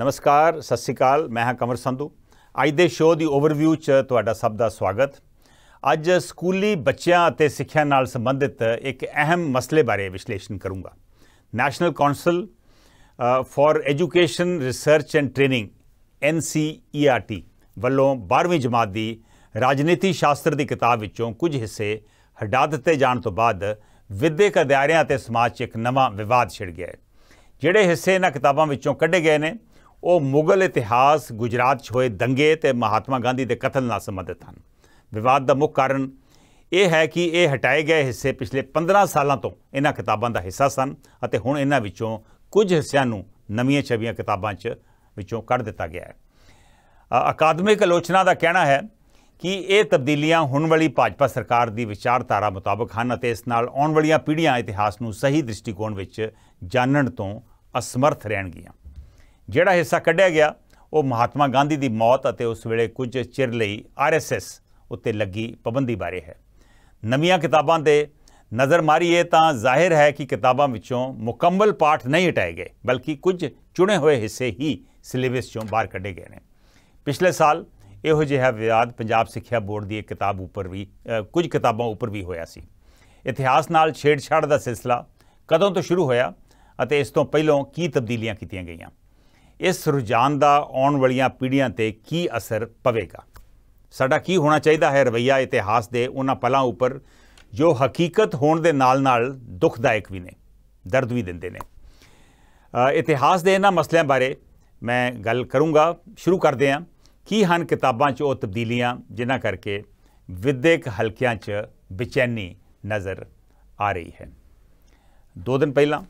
ਨਮਸਕਾਰ ਸਤਿ ਸ੍ਰੀ ਅਕਾਲ ਮੈਂ ਹਾਂ ਕਮਰ ਸੰਧੂ ਅੱਜ ਦੇ ਸ਼ੋਅ ਦੀ ਓਵਰਵਿਊ 'ਚ ਤੁਹਾਡਾ ਸਭ ਦਾ ਸਵਾਗਤ ਅੱਜ ਸਕੂਲੀ ਬੱਚਿਆਂ ਅਤੇ ਸਿੱਖਿਆ ਨਾਲ ਸੰਬੰਧਿਤ ਇੱਕ ਅਹਿਮ ਮਸਲੇ ਬਾਰੇ ਵਿਸ਼ਲੇਸ਼ਣ ਕਰੂੰਗਾ national council for education research and training NCERT ਵੱਲੋਂ 12ਵੀਂ ਜਮਾਤ ਦੀ ਰਾਜਨੀਤੀ ਸ਼ਾਸਤਰ ਦੀ ਕਿਤਾਬ ਵਿੱਚੋਂ ਕੁਝ ਹਿੱਸੇ ਹਟਾ ਦਿੱਤੇ ਜਾਣ ਤੋਂ ਬਾਅਦ ਵਿਦਿਅਕ ਅਧਿਆਰਿਆਂ ਅਤੇ ਸਮਾਜ 'ਚ ਇੱਕ ਨਵਾਂ ਵਿਵਾਦ ਛਿੜ ਗਿਆ ਹੈ ਜਿਹੜੇ ਹਿੱਸੇ ਇਹਨਾਂ ਕਿਤਾਬਾਂ ਵਿੱਚੋਂ ਕੱਢੇ ਗਏ ਨੇ ਉਹ ਮੁਗਲ ਇਤਿਹਾਸ ਗੁਜਰਾਤ 'ਚ ਹੋਏ ਦੰਗੇ ਤੇ ਮਹਾਤਮਾ ਗਾਂਧੀ ਦੇ ਕਤਲ ਨਾਲ ਸੰਬੰਧਿਤ ਹਨ ਵਿਵਾਦ ਦਾ ਮੁੱਖ ਕਾਰਨ ਇਹ ਹੈ ਕਿ ਇਹ ਹਟਾਏ ਗਏ ਹਿੱਸੇ ਪਿਛਲੇ 15 ਸਾਲਾਂ ਤੋਂ ਇਹਨਾਂ ਕਿਤਾਬਾਂ ਦਾ ਹਿੱਸਾ ਸਨ ਅਤੇ ਹੁਣ ਇਹਨਾਂ ਵਿੱਚੋਂ ਕੁਝ ਹਿੱਸਿਆਂ ਨੂੰ ਨਵੀਆਂ ਛਵੀਆਂ ਕਿਤਾਬਾਂ 'ਚ ਵਿੱਚੋਂ ਕੱਢ ਦਿੱਤਾ ਗਿਆ ਹੈ ਅਕਾਦਮਿਕ ਆਲੋਚਨਾ ਦਾ ਕਹਿਣਾ ਹੈ ਕਿ ਇਹ ਤਬਦੀਲੀਆਂ ਹੁਣ ਵਾਲੀ ਭਾਜਪਾ ਸਰਕਾਰ ਦੀ ਵਿਚਾਰਧਾਰਾ ਮੁਤਾਬਕ ਹਨ ਅਤੇ ਇਸ ਨਾਲ ਆਉਣ ਵਾਲੀਆਂ ਪੀੜ੍ਹੀਆਂ ਇਤਿਹਾਸ ਨੂੰ ਸਹੀ ਦ੍ਰਿਸ਼ਟੀਕੋਣ ਵਿੱਚ ਜਾਣਨ ਤੋਂ ਅਸਮਰਥ ਰਹਿਣਗੀਆਂ ਜਿਹੜਾ ਹਿੱਸਾ ਕੱਢਿਆ ਗਿਆ ਉਹ ਮਹਾਤਮਾ ਗਾਂਧੀ ਦੀ ਮੌਤ ਅਤੇ ਉਸ ਵੇਲੇ ਕੁਝ ਚਿਰ ਲਈ ਆਰਐਸਐਸ ਉੱਤੇ ਲੱਗੀ ਪਾਬੰਦੀ ਬਾਰੇ ਹੈ ਨਵੀਆਂ ਕਿਤਾਬਾਂ ਤੇ ਨਜ਼ਰ ਮਾਰੀਏ ਤਾਂ ਜ਼ਾਹਿਰ ਹੈ ਕਿ ਕਿਤਾਬਾਂ ਵਿੱਚੋਂ ਮੁਕੰਮਲ ਪਾਠ ਨਹੀਂ ਹਟਾਏ ਗਏ ਬਲਕਿ ਕੁਝ ਚੁਣੇ ਹੋਏ ਹਿੱਸੇ ਹੀ ਸਿਲੇਬਸ ਚੋਂ ਬਾਹਰ ਕੱਢੇ ਗਏ ਨੇ ਪਿਛਲੇ ਸਾਲ ਇਹੋ ਜਿਹਾ ਵਿਵਾਦ ਪੰਜਾਬ ਸਿੱਖਿਆ ਬੋਰਡ ਦੀ ਇੱਕ ਕਿਤਾਬ ਉੱਪਰ ਵੀ ਕੁਝ ਕਿਤਾਬਾਂ ਉੱਪਰ ਵੀ ਹੋਇਆ ਸੀ ਇਤਿਹਾਸ ਨਾਲ ਛੇੜਛਾੜ ਦਾ ਸਿਲਸਿਲਾ ਕਦੋਂ ਤੋਂ ਸ਼ੁਰੂ ਹੋਇਆ ਅਤੇ ਇਸ ਤੋਂ ਪਹਿਲਾਂ ਕੀ ਤਬਦੀਲੀਆਂ ਕੀਤੀਆਂ ਗਈਆਂ ਇਸ ਰੁਝਾਨ ਦਾ ਆਉਣ ਵਾਲੀਆਂ ਪੀੜ੍ਹੀਆਂ ਤੇ ਕੀ ਅਸਰ ਪਵੇਗਾ ਸਾਡਾ ਕੀ ਹੋਣਾ ਚਾਹੀਦਾ ਹੈ ਰਵਈਆ ਇਤਿਹਾਸ ਦੇ ਉਹਨਾਂ ਪਲਾਂ ਉੱਪਰ ਜੋ ਹਕੀਕਤ ਹੋਣ ਦੇ ਨਾਲ-ਨਾਲ ਦੁਖਦਾਇਕ ਵੀ ਨੇ ਦਰਦ ਵੀ ਦਿੰਦੇ ਨੇ ਇਤਿਹਾਸ ਦੇ ਇਹਨਾਂ ਮਸਲਿਆਂ ਬਾਰੇ ਮੈਂ ਗੱਲ ਕਰੂੰਗਾ ਸ਼ੁਰੂ ਕਰਦੇ ਹਾਂ ਕੀ ਹਨ ਕਿਤਾਬਾਂ 'ਚ ਉਹ ਤਬਦੀਲੀਆਂ ਜਿਨ੍ਹਾਂ ਕਰਕੇ ਵਿਦਿਅਕ ਹਲਕਿਆਂ 'ਚ ਬੇਚੈਨੀ ਨਜ਼ਰ ਆ ਰਹੀ ਹੈ ਦੋ ਦਿਨ ਪਹਿਲਾਂ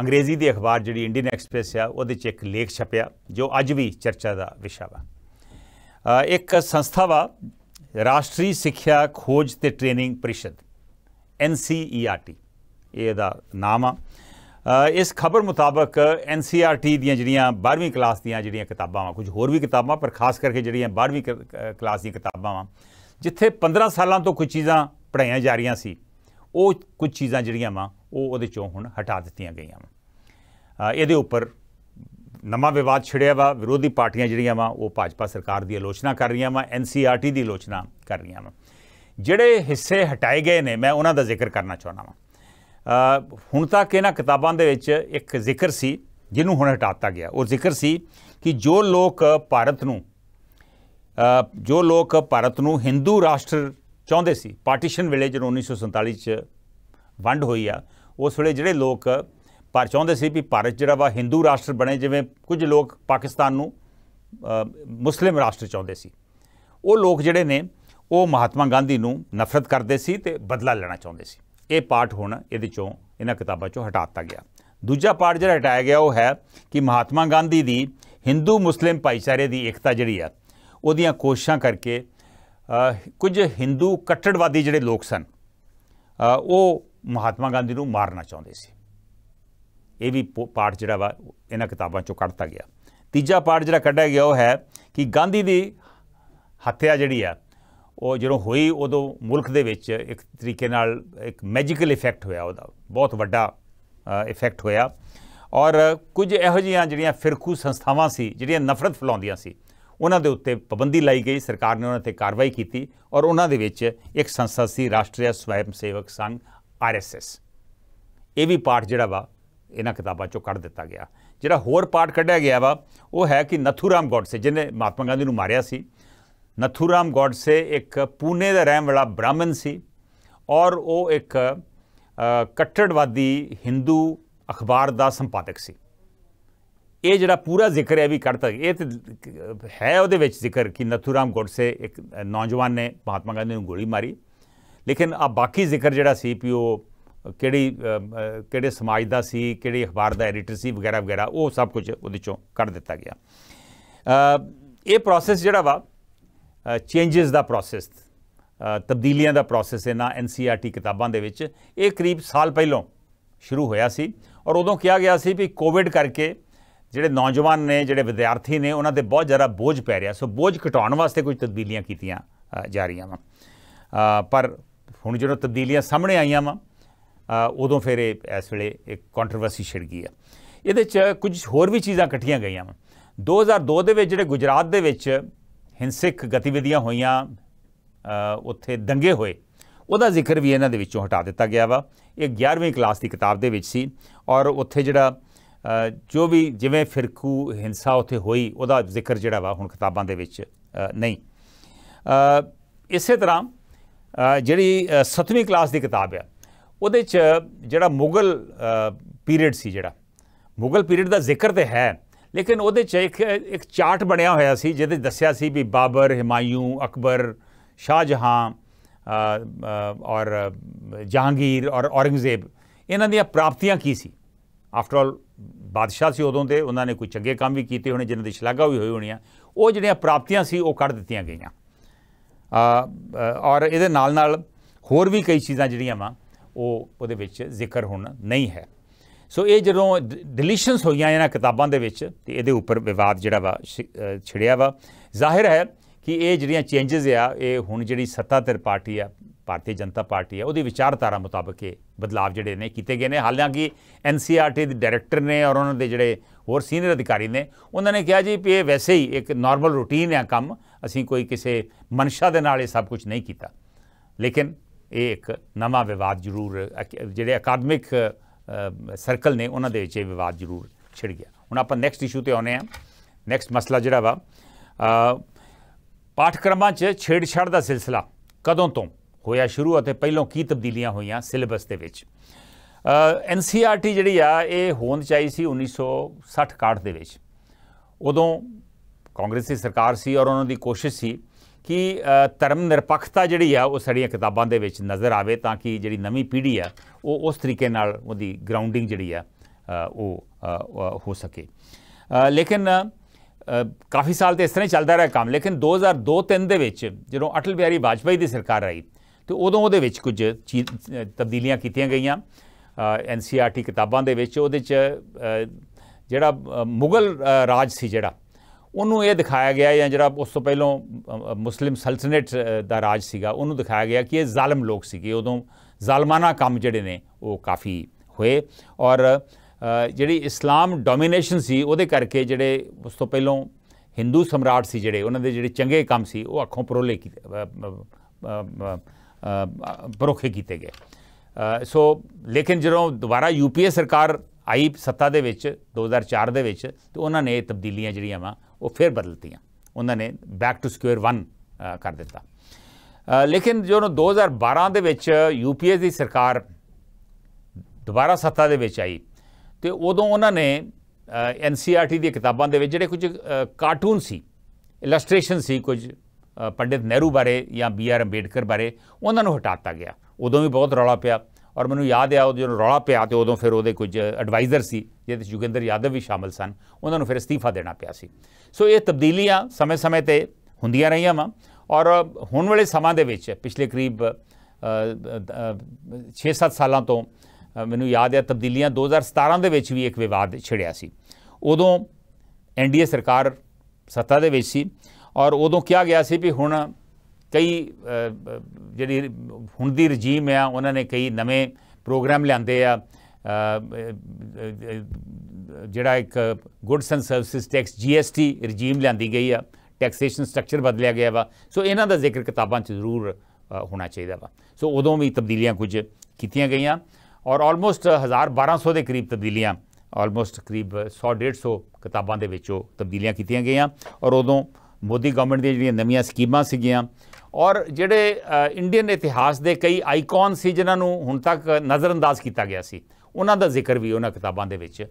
ਅੰਗਰੇਜ਼ੀ ਦੇ ਅਖਬਾਰ ਜਿਹੜੀ ਇੰਡੀਅਨ ਐਕਸਪ੍ਰੈਸ ਆ ਉਹਦੇ 'ਚ ਇੱਕ ਲੇਖ ਛਪਿਆ ਜੋ ਅੱਜ ਵੀ ਚਰਚਾ ਦਾ ਵਿਸ਼ਾ ਵਾ ਇੱਕ ਸੰਸਥਾ ਵਾ ਰਾਸ਼ਟਰੀ ਸਿੱਖਿਆ ਖੋਜ ਤੇ ਟ੍ਰੇਨਿੰਗ ਪਰਿਸ਼ਦ NCERT ਇਹ ਇਹਦਾ ਨਾਮ ਆ ਇਸ ਖਬਰ ਮੁਤਾਬਕ NCERT ਦੀਆਂ ਜਿਹੜੀਆਂ 12ਵੀਂ ਕਲਾਸ ਦੀਆਂ ਜਿਹੜੀਆਂ ਕਿਤਾਬਾਂ ਆ ਕੁਝ ਹੋਰ ਵੀ ਕਿਤਾਬਾਂ ਪਰ ਖਾਸ ਕਰਕੇ ਜਿਹੜੀਆਂ 12ਵੀਂ ਕਲਾਸ ਦੀਆਂ ਕਿਤਾਬਾਂ ਆ ਜਿੱਥੇ 15 ਸਾਲਾਂ ਤੋਂ ਕੁਝ ਚੀਜ਼ਾਂ ਪੜਾਈਆਂ ਜਾ ਰਹੀਆਂ ਸੀ ਉਹ ਕੁਝ ਚੀਜ਼ਾਂ ਜਿਹੜੀਆਂ ਵਾ ਉਹ ਉਹਦੇ ਚੋਂ ਹੁਣ ਹਟਾ ਦਿੱਤੀਆਂ ਗਈਆਂ ਆ ਇਹਦੇ ਉੱਪਰ ਨਵਾਂ ਵਿਵਾਦ ਛਿੜਿਆ ਵਾ ਵਿਰੋਧੀ ਪਾਰਟੀਆਂ ਜਿਹੜੀਆਂ ਵਾ ਉਹ ਭਾਜਪਾ ਸਰਕਾਰ ਦੀ ਆਲੋਚਨਾ ਕਰ ਰਹੀਆਂ ਵਾ ਐਨਸੀਆਰਟੀ ਦੀ ਆਲੋਚਨਾ ਕਰ ਰਹੀਆਂ ਵਾ ਜਿਹੜੇ ਹਿੱਸੇ ਹਟਾਏ ਗਏ ਨੇ ਮੈਂ ਉਹਨਾਂ ਦਾ ਜ਼ਿਕਰ ਕਰਨਾ ਚਾਹਣਾ ਵਾ ਹੁਣ ਤੱਕ ਇਹਨਾਂ ਕਿਤਾਬਾਂ ਦੇ ਵਿੱਚ ਇੱਕ ਜ਼ਿਕਰ ਸੀ ਜਿਹਨੂੰ ਹੁਣ ਹਟਾਤਾ ਗਿਆ ਉਹ ਜ਼ਿਕਰ ਸੀ ਕਿ ਜੋ ਲੋਕ ਭਾਰਤ ਨੂੰ ਜੋ ਲੋਕ ਭਾਰਤ ਨੂੰ ਹਿੰਦੂ ਰਾਸ਼ਟਰ ਚਾਹੁੰਦੇ ਸੀ ਪਾਰਟੀਸ਼ਨ ਵੇਲੇ ਜਦੋਂ 1947 ਚ ਵੰਡ ਹੋਈ ਆ ਉਸ ਵੇਲੇ ਜਿਹੜੇ ਲੋਕ ਪਰ ਚਾਹੁੰਦੇ ਸੀ ਵੀ ਭਾਰਤ ਜਿਹੜਾ ਵਾ ਹਿੰਦੂ ਰਾਸ਼ਟਰ ਬਣੇ ਜਿਵੇਂ ਕੁਝ ਲੋਕ ਪਾਕਿਸਤਾਨ ਨੂੰ ਮੁਸਲਿਮ ਰਾਸ਼ਟਰ ਚਾਹੁੰਦੇ ਸੀ ਉਹ ਲੋਕ ਜਿਹੜੇ ਨੇ ਉਹ ਮਹਾਤਮਾ ਗਾਂਧੀ ਨੂੰ ਨਫ਼ਰਤ ਕਰਦੇ ਸੀ ਤੇ ਬਦਲਾ ਲੈਣਾ ਚਾਹੁੰਦੇ ਸੀ ਇਹ ਪਾਠ ਹੁਣ ਇਹਦੇ ਚੋਂ ਇਹਨਾਂ ਕਿਤਾਬਾਂ ਚੋਂ ਹਟਾ ਦਿੱਤਾ ਗਿਆ ਦੂਜਾ ਪਾਠ ਜਿਹੜਾ ਹਟਾਇਆ ਗਿਆ ਉਹ ਹੈ ਕਿ ਮਹਾਤਮਾ ਗਾਂਧੀ ਦੀ ਹਿੰਦੂ ਮੁਸਲਿਮ ਭਾਈਚਾਰੇ ਦੀ ਇਕਤਾ ਜਿਹੜੀ ਆ ਉਹਦੀਆਂ ਕੋਸ਼ਿਸ਼ਾਂ ਕਰਕੇ ਕੁਝ ਹਿੰਦੂ ਕੱਟੜਵਾਦੀ ਜਿਹੜੇ ਲੋਕ ਸਨ ਉਹ ਮਹਾਤਮਾ ਗਾਂਧੀ ਨੂੰ ਮਾਰਨਾ ਚਾਹੁੰਦੇ ਸੀ ਇਹ ਵੀ ਪਾਠ ਜਿਹੜਾ ਵਾ ਇਹਨਾਂ ਕਿਤਾਬਾਂ ਚੋਂ ਕੱਢਤਾ ਗਿਆ ਤੀਜਾ ਪਾਠ ਜਿਹੜਾ ਕੱਢਿਆ ਗਿਆ ਉਹ ਹੈ ਕਿ ਗਾਂਧੀ ਦੀ ਹੱਤਿਆ ਜਿਹੜੀ ਆ ਉਹ ਜਦੋਂ ਹੋਈ ਉਦੋਂ ਮੁਲਕ ਦੇ ਵਿੱਚ ਇੱਕ ਤਰੀਕੇ ਨਾਲ ਇੱਕ ਮੈਜੀਕਲ ਇਫੈਕਟ ਹੋਇਆ ਉਹਦਾ ਬਹੁਤ ਵੱਡਾ ਇਫੈਕਟ ਹੋਇਆ ਔਰ ਕੁਝ ਇਹੋ ਜਿਹੀਆਂ ਜਿਹੜੀਆਂ ਫਿਰਕੂ ਸੰਸਥਾਵਾਂ ਸੀ ਜਿਹੜੀਆਂ ਨਫ਼ਰਤ ਫੈਲਾਉਂਦੀਆਂ ਸੀ ਉਹਨਾਂ ਦੇ ਉੱਤੇ ਪਾਬੰਦੀ ਲਾਈ ਗਈ ਸਰਕਾਰ ਨੇ ਉਹਨਾਂ ਤੇ ਕਾਰਵਾਈ ਕੀਤੀ ਔਰ ਉਹਨਾਂ ਦੇ ਵਿੱਚ ਇੱਕ ਸੰਸਥਾ ਸੀ ਰਾਸ਼ਟਰੀ ਸਵੈਮ ਸੇਵਕ ਸੰਘ ਆਰਐਸਐਸ ਇਹ ਵੀ ਪਾਠ ਜਿਹੜਾ ਵਾ ਇਹਨਾਂ ਕਿਤਾਬਾਂ ਚੋਂ ਕੱਢ ਦਿੱਤਾ ਗਿਆ ਜਿਹੜਾ ਹੋਰ ਪਾਠ ਕੱਢਿਆ ਗਿਆ ਵਾ ਉਹ ਹੈ ਕਿ ਨਥੂਰਾਮ ਗੋਡਸੇ ਜਿਹਨੇ ਮਹਾਤਮਾ ਗਾਂਧੀ ਨੂੰ ਮਾਰਿਆ ਸੀ ਨਥੂਰਾਮ ਗੋਡਸੇ ਇੱਕ ਪੂਨੇ ਦਾ ਰਹਿਣ ਵਾਲਾ ਬ੍ਰਾਹਮਣ ਸੀ ਔਰ ਉਹ ਇੱਕ ਕੱਟੜਵਾਦੀ ਹਿੰਦੂ ਅਖਬਾਰ ਦਾ ਸੰਪਾਦਕ ਸੀ ਇਹ ਜਿਹੜਾ ਪੂਰਾ ਜ਼ਿਕਰ ਹੈ ਵੀ ਕੱਢ ਇਹ ਤੇ ਹੈ ਉਹਦੇ ਵਿੱਚ ਜ਼ਿਕਰ ਕਿ ਨਥੂਰਾਮ ਗੋਡਸੇ ਇੱਕ ਨੌਜਵਾਨ ਨੇ ਮਹਾਤਮਾ ਗਾਂਧੀ ਨੂੰ ਗੋਲੀ ਮਾਰੀ ਲੇਕਿਨ ਆ ਬਾਕੀ ਜ਼ਿਕਰ ਜਿਹੜਾ ਸੀ ਪੀਓ ਕਿਹੜੀ ਕਿਹੜੇ ਸਮਾਜ ਦਾ ਸੀ ਕਿਹੜੇ ਅਖਬਾਰ ਦਾ ਐਡੀਟਰ ਸੀ ਵਗੈਰਾ ਵਗੈਰਾ ਉਹ ਸਭ ਕੁਝ ਉਹਦੇ ਚੋਂ ਕੱਢ ਦਿੱਤਾ ਗਿਆ ਇਹ ਪ੍ਰੋਸੈਸ ਜਿਹੜਾ ਵਾ ਚੇਂजेस ਦਾ ਪ੍ਰੋਸੈਸ ਤਬਦੀਲੀਆਂ ਦਾ ਪ੍ਰੋਸੈਸ ਨਾ ਐਨਸੀਆਰਟੀ ਕਿਤਾਬਾਂ ਦੇ ਵਿੱਚ ਇਹ ਕਰੀਬ ਸਾਲ ਪਹਿਲਾਂ ਸ਼ੁਰੂ ਹੋਇਆ ਸੀ ਔਰ ਉਦੋਂ ਕਿਹਾ ਗਿਆ ਸੀ ਵੀ ਕੋਵਿਡ ਕਰਕੇ ਜਿਹੜੇ ਨੌਜਵਾਨ ਨੇ ਜਿਹੜੇ ਵਿਦਿਆਰਥੀ ਨੇ ਉਹਨਾਂ ਤੇ ਬਹੁਤ ਜ਼ਿਆਦਾ ਬੋਝ ਪੈ ਰਿਹਾ ਸੋ ਬੋਝ ਘਟਾਉਣ ਵਾਸਤੇ ਕੁਝ ਤਬਦੀਲੀਆਂ ਕੀਤੀਆਂ ਜਾ ਰਹੀਆਂ ਵਾ ਪਰ ਹੁਣ ਜਦੋਂ ਤਬਦੀਲੀਆਂ ਸਾਹਮਣੇ ਆਈਆਂ ਵਾ ਉਦੋਂ ਫਿਰ ਇਹ ਇਸ ਵੇਲੇ ਇੱਕ ਕੰਟਰੋਵਰਸੀ ਛਿੜ ਗਈ ਆ ਇਹਦੇ ਚ ਕੁਝ ਹੋਰ ਵੀ ਚੀਜ਼ਾਂ ਇਕੱਠੀਆਂ ਗਈਆਂ ਵਾ 2002 ਦੇ ਵਿੱਚ ਜਿਹੜੇ ਗੁਜਰਾਤ ਦੇ ਵਿੱਚ ਹਿੰਸਕ ਗਤੀਵਿਧੀਆਂ ਹੋਈਆਂ ਉੱਥੇ ਦੰਗੇ ਹੋਏ ਉਹਦਾ ਜ਼ਿਕਰ ਵੀ ਇਹਨਾਂ ਦੇ ਵਿੱਚੋਂ ਹਟਾ ਦਿੱਤਾ ਗਿਆ ਵਾ ਇਹ 11ਵੀਂ ਕਲਾਸ ਦੀ ਕਿਤਾਬ ਦੇ ਵਿੱਚ ਸੀ ਔਰ ਉੱਥੇ ਜਿਹੜਾ ਜੋ ਵੀ ਜਿਵੇਂ ਫਿਰਕੂ ਹਿੰਸਾ ਉੱਥੇ ਹੋਈ ਉਹਦਾ ਜ਼ਿਕਰ ਜਿਹੜਾ ਵਾ ਹੁਣ ਕਿਤਾਬਾਂ ਦੇ ਵਿੱਚ ਨਹੀਂ ਇਸੇ ਤਰ੍ਹਾਂ ਜਿਹੜੀ 7ਵੀਂ ਕਲਾਸ ਦੀ ਕਿਤਾਬ ਆ ਉਹਦੇ ਚ ਜਿਹੜਾ ਮੁਗਲ ਪੀਰੀਅਡ ਸੀ ਜਿਹੜਾ ਮੁਗਲ ਪੀਰੀਅਡ ਦਾ ਜ਼ਿਕਰ ਤੇ ਹੈ ਲੇਕਿਨ ਉਹਦੇ ਚ ਇੱਕ ਇੱਕ ਚਾਰਟ ਬਣਿਆ ਹੋਇਆ ਸੀ ਜਿਹਦੇ ਦੱਸਿਆ ਸੀ ਵੀ ਬਾਬਰ ਹਿਮਾਯੂ ਅਕਬਰ ਸ਼ਾਹਜਹਾਂ ਔਰ ਜਹਾਂਗੀਰ ਔਰ ਔਰੰਗਜ਼ੇਬ ਇਹਨਾਂ ਦੀਆਂ ਪ੍ਰਾਪਤੀਆਂ ਕੀ ਸੀ ਆਫਟਰ ਆਲ ਬਾਦਸ਼ਾਹ ਸੀ ਉਦੋਂ ਦੇ ਉਹਨਾਂ ਨੇ ਕੋਈ ਚੰਗੇ ਕੰਮ ਵੀ ਕੀਤੇ ਹੋਣੇ ਜਿਨ੍ਹਾਂ ਦੀ ਸ਼ਲਾਘਾ ਵੀ ਹੋਈ ਹੋਣੀ ਆ ਉਹ ਜਿਹੜੀਆਂ ਪ੍ਰਾਪਤੀਆਂ ਸੀ ਉਹ ਕੱਢ ਦਿੱਤੀਆਂ ਗਈਆਂ ਔਰ ਇਹਦੇ ਨਾਲ ਨਾਲ ਹੋਰ ਵੀ ਕਈ ਚੀਜ਼ਾਂ ਜਿਹੜੀਆਂ ਵਾ ਉਹ ਉਹਦੇ ਵਿੱਚ ਜ਼ਿਕਰ ਹੋਣਾ ਨਹੀਂ ਹੈ ਸੋ ਇਹ ਜਦੋਂ ਡਿਲੀਸ਼ਨਸ ਹੋਈਆਂ ਇਹਨਾਂ ਕਿਤਾਬਾਂ ਦੇ ਵਿੱਚ ਤੇ ਇਹਦੇ ਉੱਪਰ ਵਿਵਾਦ ਜਿਹੜਾ ਵਾ ਛਿੜਿਆ ਵਾ ਜ਼ਾਹਿਰ ਹੈ ਕਿ ਇਹ ਜਿਹੜੀਆਂ ਚੇਂजेस ਆ ਇਹ ਹੁਣ ਜਿਹੜੀ ਸੱਤਾਧਰ ਪਾਰਟੀ ਆ ਭਾਰਤੀ ਜਨਤਾ ਪਾਰਟੀ ਆ ਉਹਦੀ ਵਿਚਾਰਧਾਰਾ ਮੁਤਾਬਕ ਇਹ ਬਦਲਾਅ ਜਿਹੜੇ ਨੇ ਕੀਤੇ ਗਏ ਨੇ ਹਾਲਾਂਕਿ ਐਨਸੀਆਰਟੀ ਦੇ ਡਾਇਰੈਕਟਰ ਨੇ ਔਰ ਉਹਨਾਂ ਦੇ ਜਿਹੜੇ ਹੋਰ ਸੀਨੀਅਰ ਅਧਿਕਾਰੀ ਨੇ ਉਹਨਾਂ ਨੇ ਕਿਹਾ ਜੀ ਇਹ ਵੈਸੇ ਹੀ ਇੱਕ ਨਾਰਮਲ ਰੂਟੀਨ ਆ ਕੰਮ ਅਸੀਂ ਕੋਈ ਕਿਸੇ ਮਨਸ਼ਾ ਦੇ ਨਾਲ ਇਹ ਸਭ ਕੁਝ ਨਹੀਂ ਕੀਤਾ ਲੇਕਿਨ ਇਹ ਇੱਕ ਨਵਾਂ ਵਿਵਾਦ ਜ਼ਰੂਰ ਜਿਹੜੇ ਅਕਾਦਮਿਕ ਸਰਕਲ ਨੇ ਉਹਨਾਂ ਦੇ ਵਿੱਚ ਇਹ ਵਿਵਾਦ ਜ਼ਰੂਰ ਛਿੜ ਗਿਆ ਹੁਣ ਆਪਾਂ ਨੈਕਸਟ ਇਸ਼ੂ ਤੇ ਆਉਨੇ ਆ ਨੈਕਸਟ ਮਸਲਾ ਜਿਹੜਾ ਵਾ ਪਾਠਕ੍ਰਮਾਂ 'ਚ ਛੇੜਛਾੜ ਦਾ ਸਿਲਸਿਲਾ ਕਦੋਂ ਤੋਂ ਹੋਇਆ ਸ਼ੁਰੂ ਅਤੇ ਪਹਿਲਾਂ ਕੀ ਤਬਦੀਲੀਆਂ ਹੋਈਆਂ ਸਿਲੇਬਸ ਦੇ ਵਿੱਚ ਐਨਸੀਆਰਟੀ e ਜਿਹੜੀ ਆ ਇਹ ਹੋਂਦ ਚਾਹੀ ਸੀ 1960 ਕਾਟ ਦੇ ਵਿੱਚ ਉਦੋਂ ਕਾਂਗਰਸ ਦੀ ਸਰਕਾਰ ਸੀ ਔਰ ਉਹਨਾਂ ਦੀ ਕੋਸ਼ਿਸ਼ ਸੀ ਕਿ ਧਰਮ ਨਿਰਪੱਖਤਾ ਜਿਹੜੀ ਆ ਉਹ ਸਾਡੀਆਂ ਕਿਤਾਬਾਂ ਦੇ ਵਿੱਚ ਨਜ਼ਰ ਆਵੇ ਤਾਂ ਕਿ ਜਿਹੜੀ ਨਵੀਂ ਪੀੜ੍ਹੀ ਆ ਉਹ ਉਸ ਤਰੀਕੇ ਨਾਲ ਉਹਦੀ ਗਰਾਊਂਡਿੰਗ ਜਿਹੜੀ ਆ ਉਹ ਹੋ ਸਕੇ ਲੇਕਿਨ ਕਾਫੀ ਸਾਲ ਤੇ ਇਸ ਤਰ੍ਹਾਂ ਹੀ ਚੱਲਦਾ ਰਿਹਾ ਕੰਮ ਲੇਕਿਨ 2002-3 ਦੇ ਵਿੱਚ ਜਦੋਂ ਅਟਲ ਬਿਹਾਰੀ ਵਾਜਪਾਈ ਦੀ ਸਰਕਾਰ ਆਈ ਤੇ ਉਦੋਂ ਉਹਦੇ ਵਿੱਚ ਕੁਝ ਤਬਦੀਲੀਆਂ ਕੀਤੀਆਂ ਗਈਆਂ ਐਨਸੀਆਰਟੀ ਕਿਤਾਬਾਂ ਦੇ ਵਿੱਚ ਉਹਦੇ ਚ ਜਿਹੜਾ ਮੁਗਲ ਰਾਜ ਸੀ ਜਿਹੜਾ ਉਹਨੂੰ ਇਹ ਦਿਖਾਇਆ ਗਿਆ ਜਾਂ ਜਿਹੜਾ ਉਸ ਤੋਂ ਪਹਿਲਾਂ ਮੁਸਲਿਮ ਸਲਸਨੇਟ ਦਾ ਰਾਜ ਸੀਗਾ ਉਹਨੂੰ ਦਿਖਾਇਆ ਗਿਆ ਕਿ ਇਹ ਜ਼ਾਲਮ ਲੋਕ ਸੀਗੇ ਉਦੋਂ ਜ਼ਾਲਮਾਨਾ ਕੰਮ ਜਿਹੜੇ ਨੇ ਉਹ ਕਾਫੀ ਹੋਏ ਔਰ ਜਿਹੜੀ ਇਸਲਾਮ ਡੋਮੀਨੇਸ਼ਨ ਸੀ ਉਹਦੇ ਕਰਕੇ ਜਿਹੜੇ ਉਸ ਤੋਂ ਪਹਿਲਾਂ ਹਿੰਦੂ ਸਮਰਾਟ ਸੀ ਜਿਹੜੇ ਉਹਨਾਂ ਦੇ ਜਿਹੜੇ ਚੰਗੇ ਕੰਮ ਸੀ ਉਹ ਅੱਖੋਂ ਪਰੋਲੇ ਪਰੋਖੇ ਕੀਤੇ ਗਏ ਸੋ ਲੇਕਿਨ ਜਦੋਂ ਦੁਬਾਰਾ ਯੂਪੀਏ ਸਰਕਾਰ ਆਈ ਸੱਤਾ ਦੇ ਵਿੱਚ 2004 ਦੇ ਵਿੱਚ ਤੇ ਉਹਨਾਂ ਨੇ ਇਹ ਤਬਦੀਲੀਆਂ ਜਿਹੜੀਆਂ ਵਾ ਉਹ ਫਿਰ ਬਦਲਤੀਆਂ ਉਹਨਾਂ ਨੇ ਬੈਕ ਟੂ ਸਕੁਅਰ 1 ਕਰ ਦਿੱਤਾ ਲੇਕਿਨ ਜੋ 2012 ਦੇ ਵਿੱਚ ਯੂਪੀਏ ਦੀ ਸਰਕਾਰ ਦੁਬਾਰਾ ਸੱਤਾ ਦੇ ਵਿੱਚ ਆਈ ਤੇ ਉਦੋਂ ਉਹਨਾਂ ਨੇ ਐਨਸੀਆਰਟੀ ਦੀਆਂ ਕਿਤਾਬਾਂ ਦੇ ਵਿੱਚ ਜਿਹੜੇ ਕੁਝ ਕਾਰਟੂਨ ਸੀ ਇਲਸਟ੍ਰੇਸ਼ਨ ਸੀ ਕੁਝ ਪੰਡਿਤ ਨਹਿਰੂ ਬਾਰੇ ਜਾਂ ਬੀ ਆਰ ਅੰਬੇਡਕਰ ਬਾਰੇ ਉਹਨਾਂ ਨੂੰ ਹਟਾਤਾ ਗਿਆ ਉਦੋਂ ਵੀ ਬਹੁਤ ਰੌਲਾ ਪਿਆ ਔਰ ਮੈਨੂੰ ਯਾਦ ਆ ਉਹ ਜਦੋਂ ਰੌਲਾ ਪਿਆ ਤੇ ਉਦੋਂ ਫਿਰ ਉਹਦੇ ਕੁਝ ਐਡਵਾਈਜ਼ਰ ਸੀ ਜਿਹਦੇ ਵਿੱਚ ਯੁਗਿੰਦਰ ਯਾਦਵ ਵੀ ਸ਼ਾਮਲ ਸਨ ਉਹਨਾਂ ਨੂੰ ਫਿਰ ਅਸਤੀਫਾ ਦੇਣਾ ਪਿਆ ਸੀ ਸੋ ਇਹ ਤਬਦੀਲੀਆਂ ਸਮੇਂ-ਸਮੇਂ ਤੇ ਹੁੰਦੀਆਂ ਰਹੀਆਂ ਵਾ ਔਰ ਹੁਣ ਵਾਲੇ ਸਮਾਂ ਦੇ ਵਿੱਚ ਪਿਛਲੇ ਕਰੀਬ 6-7 ਸਾਲਾਂ ਤੋਂ ਮੈਨੂੰ ਯਾਦ ਹੈ ਤਬਦੀਲੀਆਂ 2017 ਦੇ ਵਿੱਚ ਵੀ ਇੱਕ ਵਿਵਾਦ ਛਿੜਿਆ ਸੀ ਉਦੋਂ ਐਨਡੀਏ ਸਰਕਾਰ ਸੱਤਾ ਦੇ ਵਿੱਚ ਸੀ ਔਰ ਉਦੋਂ ਕਿਹਾ ਗਿਆ ਸੀ ਵੀ ਹੁਣ ਕਈ ਜਿਹੜੀ ਹੁਣ ਦੀ ਰਜੀਮ ਆ ਉਹਨਾਂ ਨੇ ਕਈ ਨਵੇਂ ਪ੍ਰੋਗਰਾਮ ਲਿਆਂਦੇ ਆ ਜਿਹੜਾ ਇੱਕ goods and services tax GST regime ਲਿਆਂਦੀ ਗਈ ਆ ਟੈਕਸੇਸ਼ਨ ਸਟਰਕਚਰ ਬਦਲਿਆ ਗਿਆ ਵਾ ਸੋ ਇਹਨਾਂ ਦਾ ਜ਼ਿਕਰ ਕਿਤਾਬਾਂ 'ਚ ਜ਼ਰੂਰ ਹੋਣਾ ਚਾਹੀਦਾ ਵਾ ਸੋ ਉਦੋਂ ਵੀ ਤਬਦੀਲੀਆਂ ਕੁਝ ਕੀਤੀਆਂ ਗਈਆਂ ਔਰ ਆਲਮੋਸਟ 1200 ਦੇ ਕਰੀਬ ਤਬਦੀਲੀਆਂ ਆਲਮੋਸਟ ਕਰੀਬ 100 150 ਕਿਤਾਬਾਂ ਦੇ ਵਿੱਚੋਂ ਤਬਦੀਲੀਆਂ ਕੀਤੀਆਂ ਗਈਆਂ ਔਰ ਉਦੋਂ ਮੋਦੀ ਗਵਰਨਮੈਂਟ ਦੀਆਂ ਜਿਹੜੀਆਂ ਨਵੀਆਂ ਸਕੀਮਾਂ ਸੀਗੀਆਂ ਔਰ ਜਿਹੜੇ ਇੰਡੀਅਨ ਇਤਿਹਾਸ ਦੇ ਕਈ ਆਈਕਨ ਸੀ ਜਿਨ੍ਹਾਂ ਨੂੰ ਹੁਣ ਤੱਕ ਨਜ਼ਰਅੰਦਾਜ਼ ਕੀਤਾ ਗਿਆ ਸੀ ਉਹਨਾਂ ਦਾ ਜ਼ਿਕਰ ਵੀ ਉਹਨਾਂ ਕਿਤਾਬਾਂ ਦੇ ਵਿੱਚ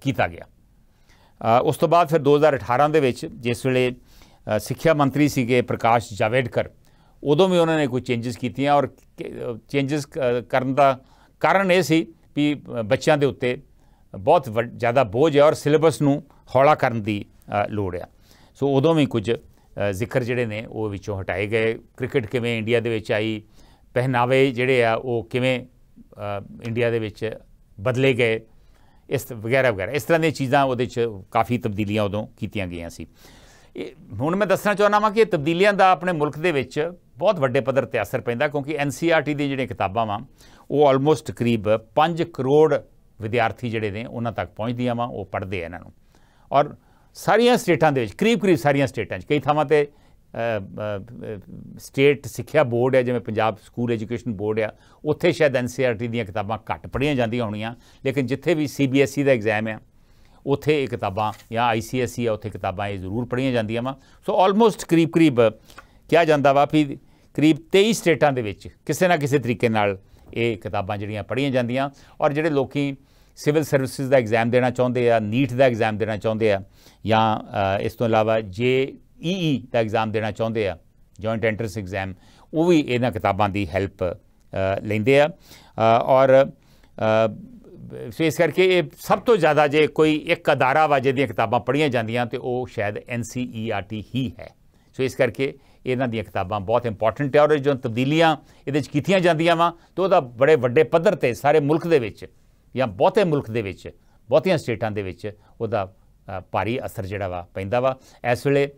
ਕੀਤਾ ਗਿਆ ਉਸ ਤੋਂ ਬਾਅਦ ਫਿਰ 2018 ਦੇ ਵਿੱਚ ਜਿਸ ਵੇਲੇ ਸਿੱਖਿਆ ਮੰਤਰੀ ਸੀਗੇ ਪ੍ਰਕਾਸ਼ ਜਾਵੇਦਕਰ ਉਦੋਂ ਵੀ ਉਹਨਾਂ ਨੇ ਕੋਈ ਚੇਂਜਸ ਕੀਤੀਆਂ ਔਰ ਚੇਂਜਸ ਕਰਨ ਦਾ ਕਾਰਨ ਇਹ ਸੀ ਕਿ ਬੱਚਿਆਂ ਦੇ ਉੱਤੇ ਬਹੁਤ ਜ਼ਿਆਦਾ ਬੋਝ ਹੈ ਔਰ ਸਿਲੇਬਸ ਨੂੰ ਹੌਲਾ ਕਰਨ ਦੀ ਲੋੜ ਹੈ ਸੋ ਉਦੋਂ ਵੀ ਕੁਝ ਜ਼ਿਕਰ ਜਿਹੜੇ ਨੇ ਉਹ ਵਿੱਚੋਂ ਹਟਾਏ ਗਏ ਕ੍ਰਿਕਟ ਕਿਵੇਂ ਇੰਡੀਆ ਦੇ ਵਿੱਚ ਆਈ ਪਹਿਨਾਵੇ ਜਿਹੜੇ ਆ ਉਹ ਕਿਵੇਂ ਇੰਡੀਆ ਦੇ ਵਿੱਚ ਬਦਲੇ ਗਏ ਇਸ ਵਗੈਰਾ ਵਗੈਰਾ ਇਸ ਤਰ੍ਹਾਂ ਦੀਆਂ ਚੀਜ਼ਾਂ ਉਹਦੇ ਵਿੱਚ ਕਾਫੀ ਤਬਦੀਲੀਆਂ ਉਦੋਂ ਕੀਤੀਆਂ ਗਈਆਂ ਸੀ ਹੁਣ ਮੈਂ ਦੱਸਣਾ ਚਾਹੁੰਦਾ ਹਾਂ ਕਿ ਤਬਦੀਲੀਆਂ ਦਾ ਆਪਣੇ ਮੁਲਕ ਦੇ ਵਿੱਚ ਬਹੁਤ ਵੱਡੇ ਪੱਧਰ ਤੇ ਅਸਰ ਪੈਂਦਾ ਕਿਉਂਕਿ ਐਨਸੀਆਰਟੀ ਦੀ ਜਿਹੜੀਆਂ ਕਿਤਾਬਾਂ ਵਾਂ ਉਹ ਆਲਮੋਸਟ ਕਰੀਬ 5 ਕਰੋੜ ਵਿਦਿਆਰਥੀ ਜਿਹੜੇ ਨੇ ਉਹਨਾਂ ਤੱਕ ਪਹੁੰਚਦੀਆਂ ਵਾਂ ਉਹ ਪੜ੍ਹਦੇ ਆ ਇਹਨਾਂ ਨੂੰ ਔਰ ਸਾਰੀਆਂ ਸਟੇਟਾਂ ਦੇ ਵਿੱਚ ਕਰੀਬ ਕਰੀਬ ਸਾਰੀਆਂ ਸਟੇਟਾਂ 'ਚ ਕਈ ਥਾਵਾਂ ਤੇ ਸਟੇਟ ਸਿੱਖਿਆ ਬੋਰਡ ਹੈ ਜਿਵੇਂ ਪੰਜਾਬ ਸਕੂਲ ਐਜੂਕੇਸ਼ਨ ਬੋਰਡ ਆ ਉੱਥੇ ਸ਼ਾਇਦ ਐਨਸੀਆਰਟੀ ਦੀਆਂ ਕਿਤਾਬਾਂ ਘੱਟ ਪੜ੍ਹੀਆਂ ਜਾਂਦੀਆਂ ਹੋਣੀਆਂ ਲੇਕਿਨ ਜਿੱਥੇ ਵੀ ਸੀਬੀਐਸਈ ਦਾ ਐਗਜ਼ਾਮ ਹੈ ਉੱਥੇ ਇਹ ਕਿਤਾਬਾਂ ਜਾਂ ਆਈਸੀਐਸਈ ਆ ਉੱਥੇ ਕਿਤਾਬਾਂ ਇਹ ਜ਼ਰੂਰ ਪੜ੍ਹੀਆਂ ਜਾਂਦੀਆਂ ਵਾ ਸੋ ਆਲਮੋਸਟ ਕਰੀਬ ਕਰੀਬ ਕਿਹਾ ਜਾਂਦਾ ਵਾ ਵੀ ਕਰੀਬ 23 ਸਟੇਟਾਂ ਦੇ ਵਿੱਚ ਕਿਸੇ ਨਾ ਕਿਸੇ ਤਰੀਕੇ ਨਾਲ ਇਹ ਕਿਤਾਬਾਂ ਜਿਹੜੀਆਂ ਪੜ੍ਹੀਆਂ ਜਾਂਦੀਆਂ ਔਰ ਜਿਹੜੇ ਲੋਕੀ ਸਿਵਲ ਸਰਵਿਸਿਜ਼ ਦਾ ਐਗਜ਼ਾਮ ਦੇਣਾ ਚਾਹੁੰਦੇ ਆ ਨੀਟ ਦਾ ਐਗਜ਼ਾਮ ਦੇਣਾ ਚਾਹੁੰਦੇ ਆ ਜਾਂ ਇਸ ਤੋਂ ਇਲਾਵਾ ਜੇ ਈ ਦਾ ਐਗਜ਼ਾਮ ਦੇਣਾ ਚਾਹੁੰਦੇ ਆ ਜੁਆਇੰਟ ਐਂਟਰੈਂਸ ਐਗਜ਼ਾਮ ਉਹ ਵੀ ਇਹਨਾਂ ਕਿਤਾਬਾਂ ਦੀ ਹੈਲਪ ਲੈਂਦੇ ਆ ਔਰ ਫੇਸ ਕਰਕੇ ਇਹ ਸਭ ਤੋਂ ਜ਼ਿਆਦਾ ਜੇ ਕੋਈ ਇੱਕ ਅਦਾਰਾ ਵਾਜੇ ਦੀਆਂ ਕਿਤਾਬਾਂ ਪੜ੍ਹੀਆਂ ਜਾਂਦੀਆਂ ਤੇ ਉਹ ਸ਼ਾਇਦ ਟੀ ਹੀ ਹੈ ਸੋ ਇਸ ਕਰਕੇ ਇਹਨਾਂ ਦੀਆਂ ਕਿਤਾਬਾਂ ਬਹੁਤ ਇੰਪੋਰਟੈਂਟ ਹੈ ਔਰ ਜੋ ਤਬਦੀਲੀਆਂ ਇਹਦੇ ਵਿੱਚ ਕੀਤੀਆਂ ਜਾਂਦੀਆਂ ਵਾ ਤੇ ਉਹਦਾ ਬੜੇ ਵੱਡੇ ਪੱਧਰ ਤੇ ਸਾਰੇ ਮੁਲਕ ਦੇ ਵਿੱਚ ਜਾਂ ਬਹੁਤੇ ਮੁਲਕ ਦੇ ਵਿੱਚ ਬਹੁਤੀਆਂ ਸਟੇਟਾਂ ਦੇ ਵਿੱਚ ਉਹਦਾ ਭਾਰੀ ਅਸਰ ਜਿਹੜਾ ਵਾ ਪੈਂਦਾ ਵਾ ਇਸ ਵੇਲੇ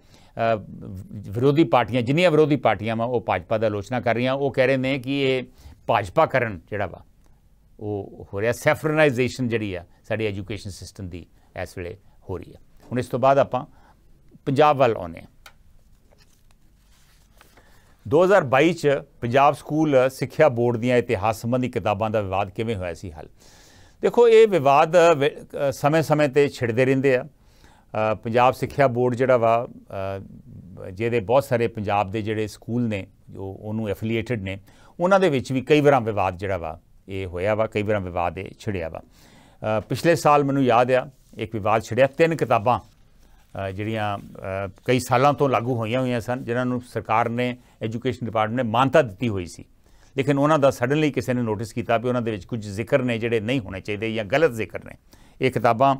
ਵਿਰੋਧੀ ਪਾਰਟੀਆਂ ਜਿੰਨੀਆਂ ਵਿਰੋਧੀ ਪਾਰਟੀਆਂ ਵਾ ਉਹ ਭਾਜਪਾ ਦਾ ਆਲੋਚਨਾ ਕਰ ਰਹੀਆਂ ਉਹ ਕਹਿ ਰਹੇ ਨੇ ਕਿ ਇਹ ਭਾਜਪਾ ਕਰਨ ਜਿਹੜਾ ਵਾ ਉਹ ਹੋ ਰਿਹਾ ਸੈਫਰਨਾਈਜੇਸ਼ਨ ਜਿਹੜੀ ਆ ਸਾਡੀ ਐਜੂਕੇਸ਼ਨ ਸਿਸਟਮ ਦੀ ਇਸ ਵੇਲੇ ਹੋ ਰਹੀ ਹੈ ਹੁਣ ਇਸ ਤੋਂ ਬਾਅਦ ਆਪਾਂ ਪੰਜਾਬ ਵੱਲ ਆਉਨੇ ਆ 2022 ਚ ਪੰਜਾਬ ਸਕੂਲ ਸਿੱਖਿਆ ਬੋਰਡ ਦੀਆਂ ਇਤਿਹਾਸ ਸੰਬੰਧੀ ਕਿਤਾਬਾਂ ਦਾ ਵਿਵਾਦ ਕਿਵੇਂ ਹੋਇਆ ਸੀ ਹੱਲ ਦੇਖੋ ਇਹ ਵਿਵਾਦ ਸਮੇਂ-ਸਮੇਂ ਤੇ ਛਿੜਦੇ ਰਹਿੰਦੇ ਆ ਪੰਜਾਬ ਸਿੱਖਿਆ ਬੋਰਡ ਜਿਹੜਾ ਵਾ ਜਿਹਦੇ ਬਹੁਤ ਸਾਰੇ ਪੰਜਾਬ ਦੇ ਜਿਹੜੇ ਸਕੂਲ ਨੇ ਜੋ ਉਹਨੂੰ ਐਫੀਲੀਏਟਡ ਨੇ ਉਹਨਾਂ ਦੇ ਵਿੱਚ ਵੀ ਕਈ ਵਾਰਾਂ ਵਿਵਾਦ ਜਿਹੜਾ ਵਾ ਇਹ ਹੋਇਆ ਵਾ ਕਈ ਵਾਰਾਂ ਵਿਵਾਦ ਇਹ ਛਿੜਿਆ ਵਾ ਪਿਛਲੇ ਸਾਲ ਮੈਨੂੰ ਯਾਦ ਆ ਇੱਕ ਵਿਵਾਦ ਛਿੜਿਆ ਤਿੰਨ ਕਿਤਾਬਾਂ ਜਿਹੜੀਆਂ ਕਈ ਸਾਲਾਂ ਤੋਂ ਲਾਗੂ ਹੋਈਆਂ ਹੋਈਆਂ ਸਨ ਜਿਨ੍ਹਾਂ ਨੂੰ ਸਰਕਾਰ ਨੇ ਐਜੂਕੇਸ਼ਨ ਡਿਪਾਰਟਮੈਂਟ ਨੇ ਮਾਨਤਾ ਦਿੱਤੀ ਹੋਈ ਸੀ ਲੇਕਿਨ ਉਹਨਾਂ ਦਾ ਸਡਨਲੀ ਕਿਸੇ ਨੇ ਨੋਟਿਸ ਕੀਤਾ ਵੀ ਉਹਨਾਂ ਦੇ ਵਿੱਚ ਕੁਝ ਜ਼ਿਕਰ ਨੇ ਜਿਹੜੇ ਨਹੀਂ ਹੋਣੇ ਚਾਹੀਦੇ ਜਾਂ ਗਲਤ ਜ਼ਿਕਰ ਨੇ ਇਹ ਕਿਤਾਬਾਂ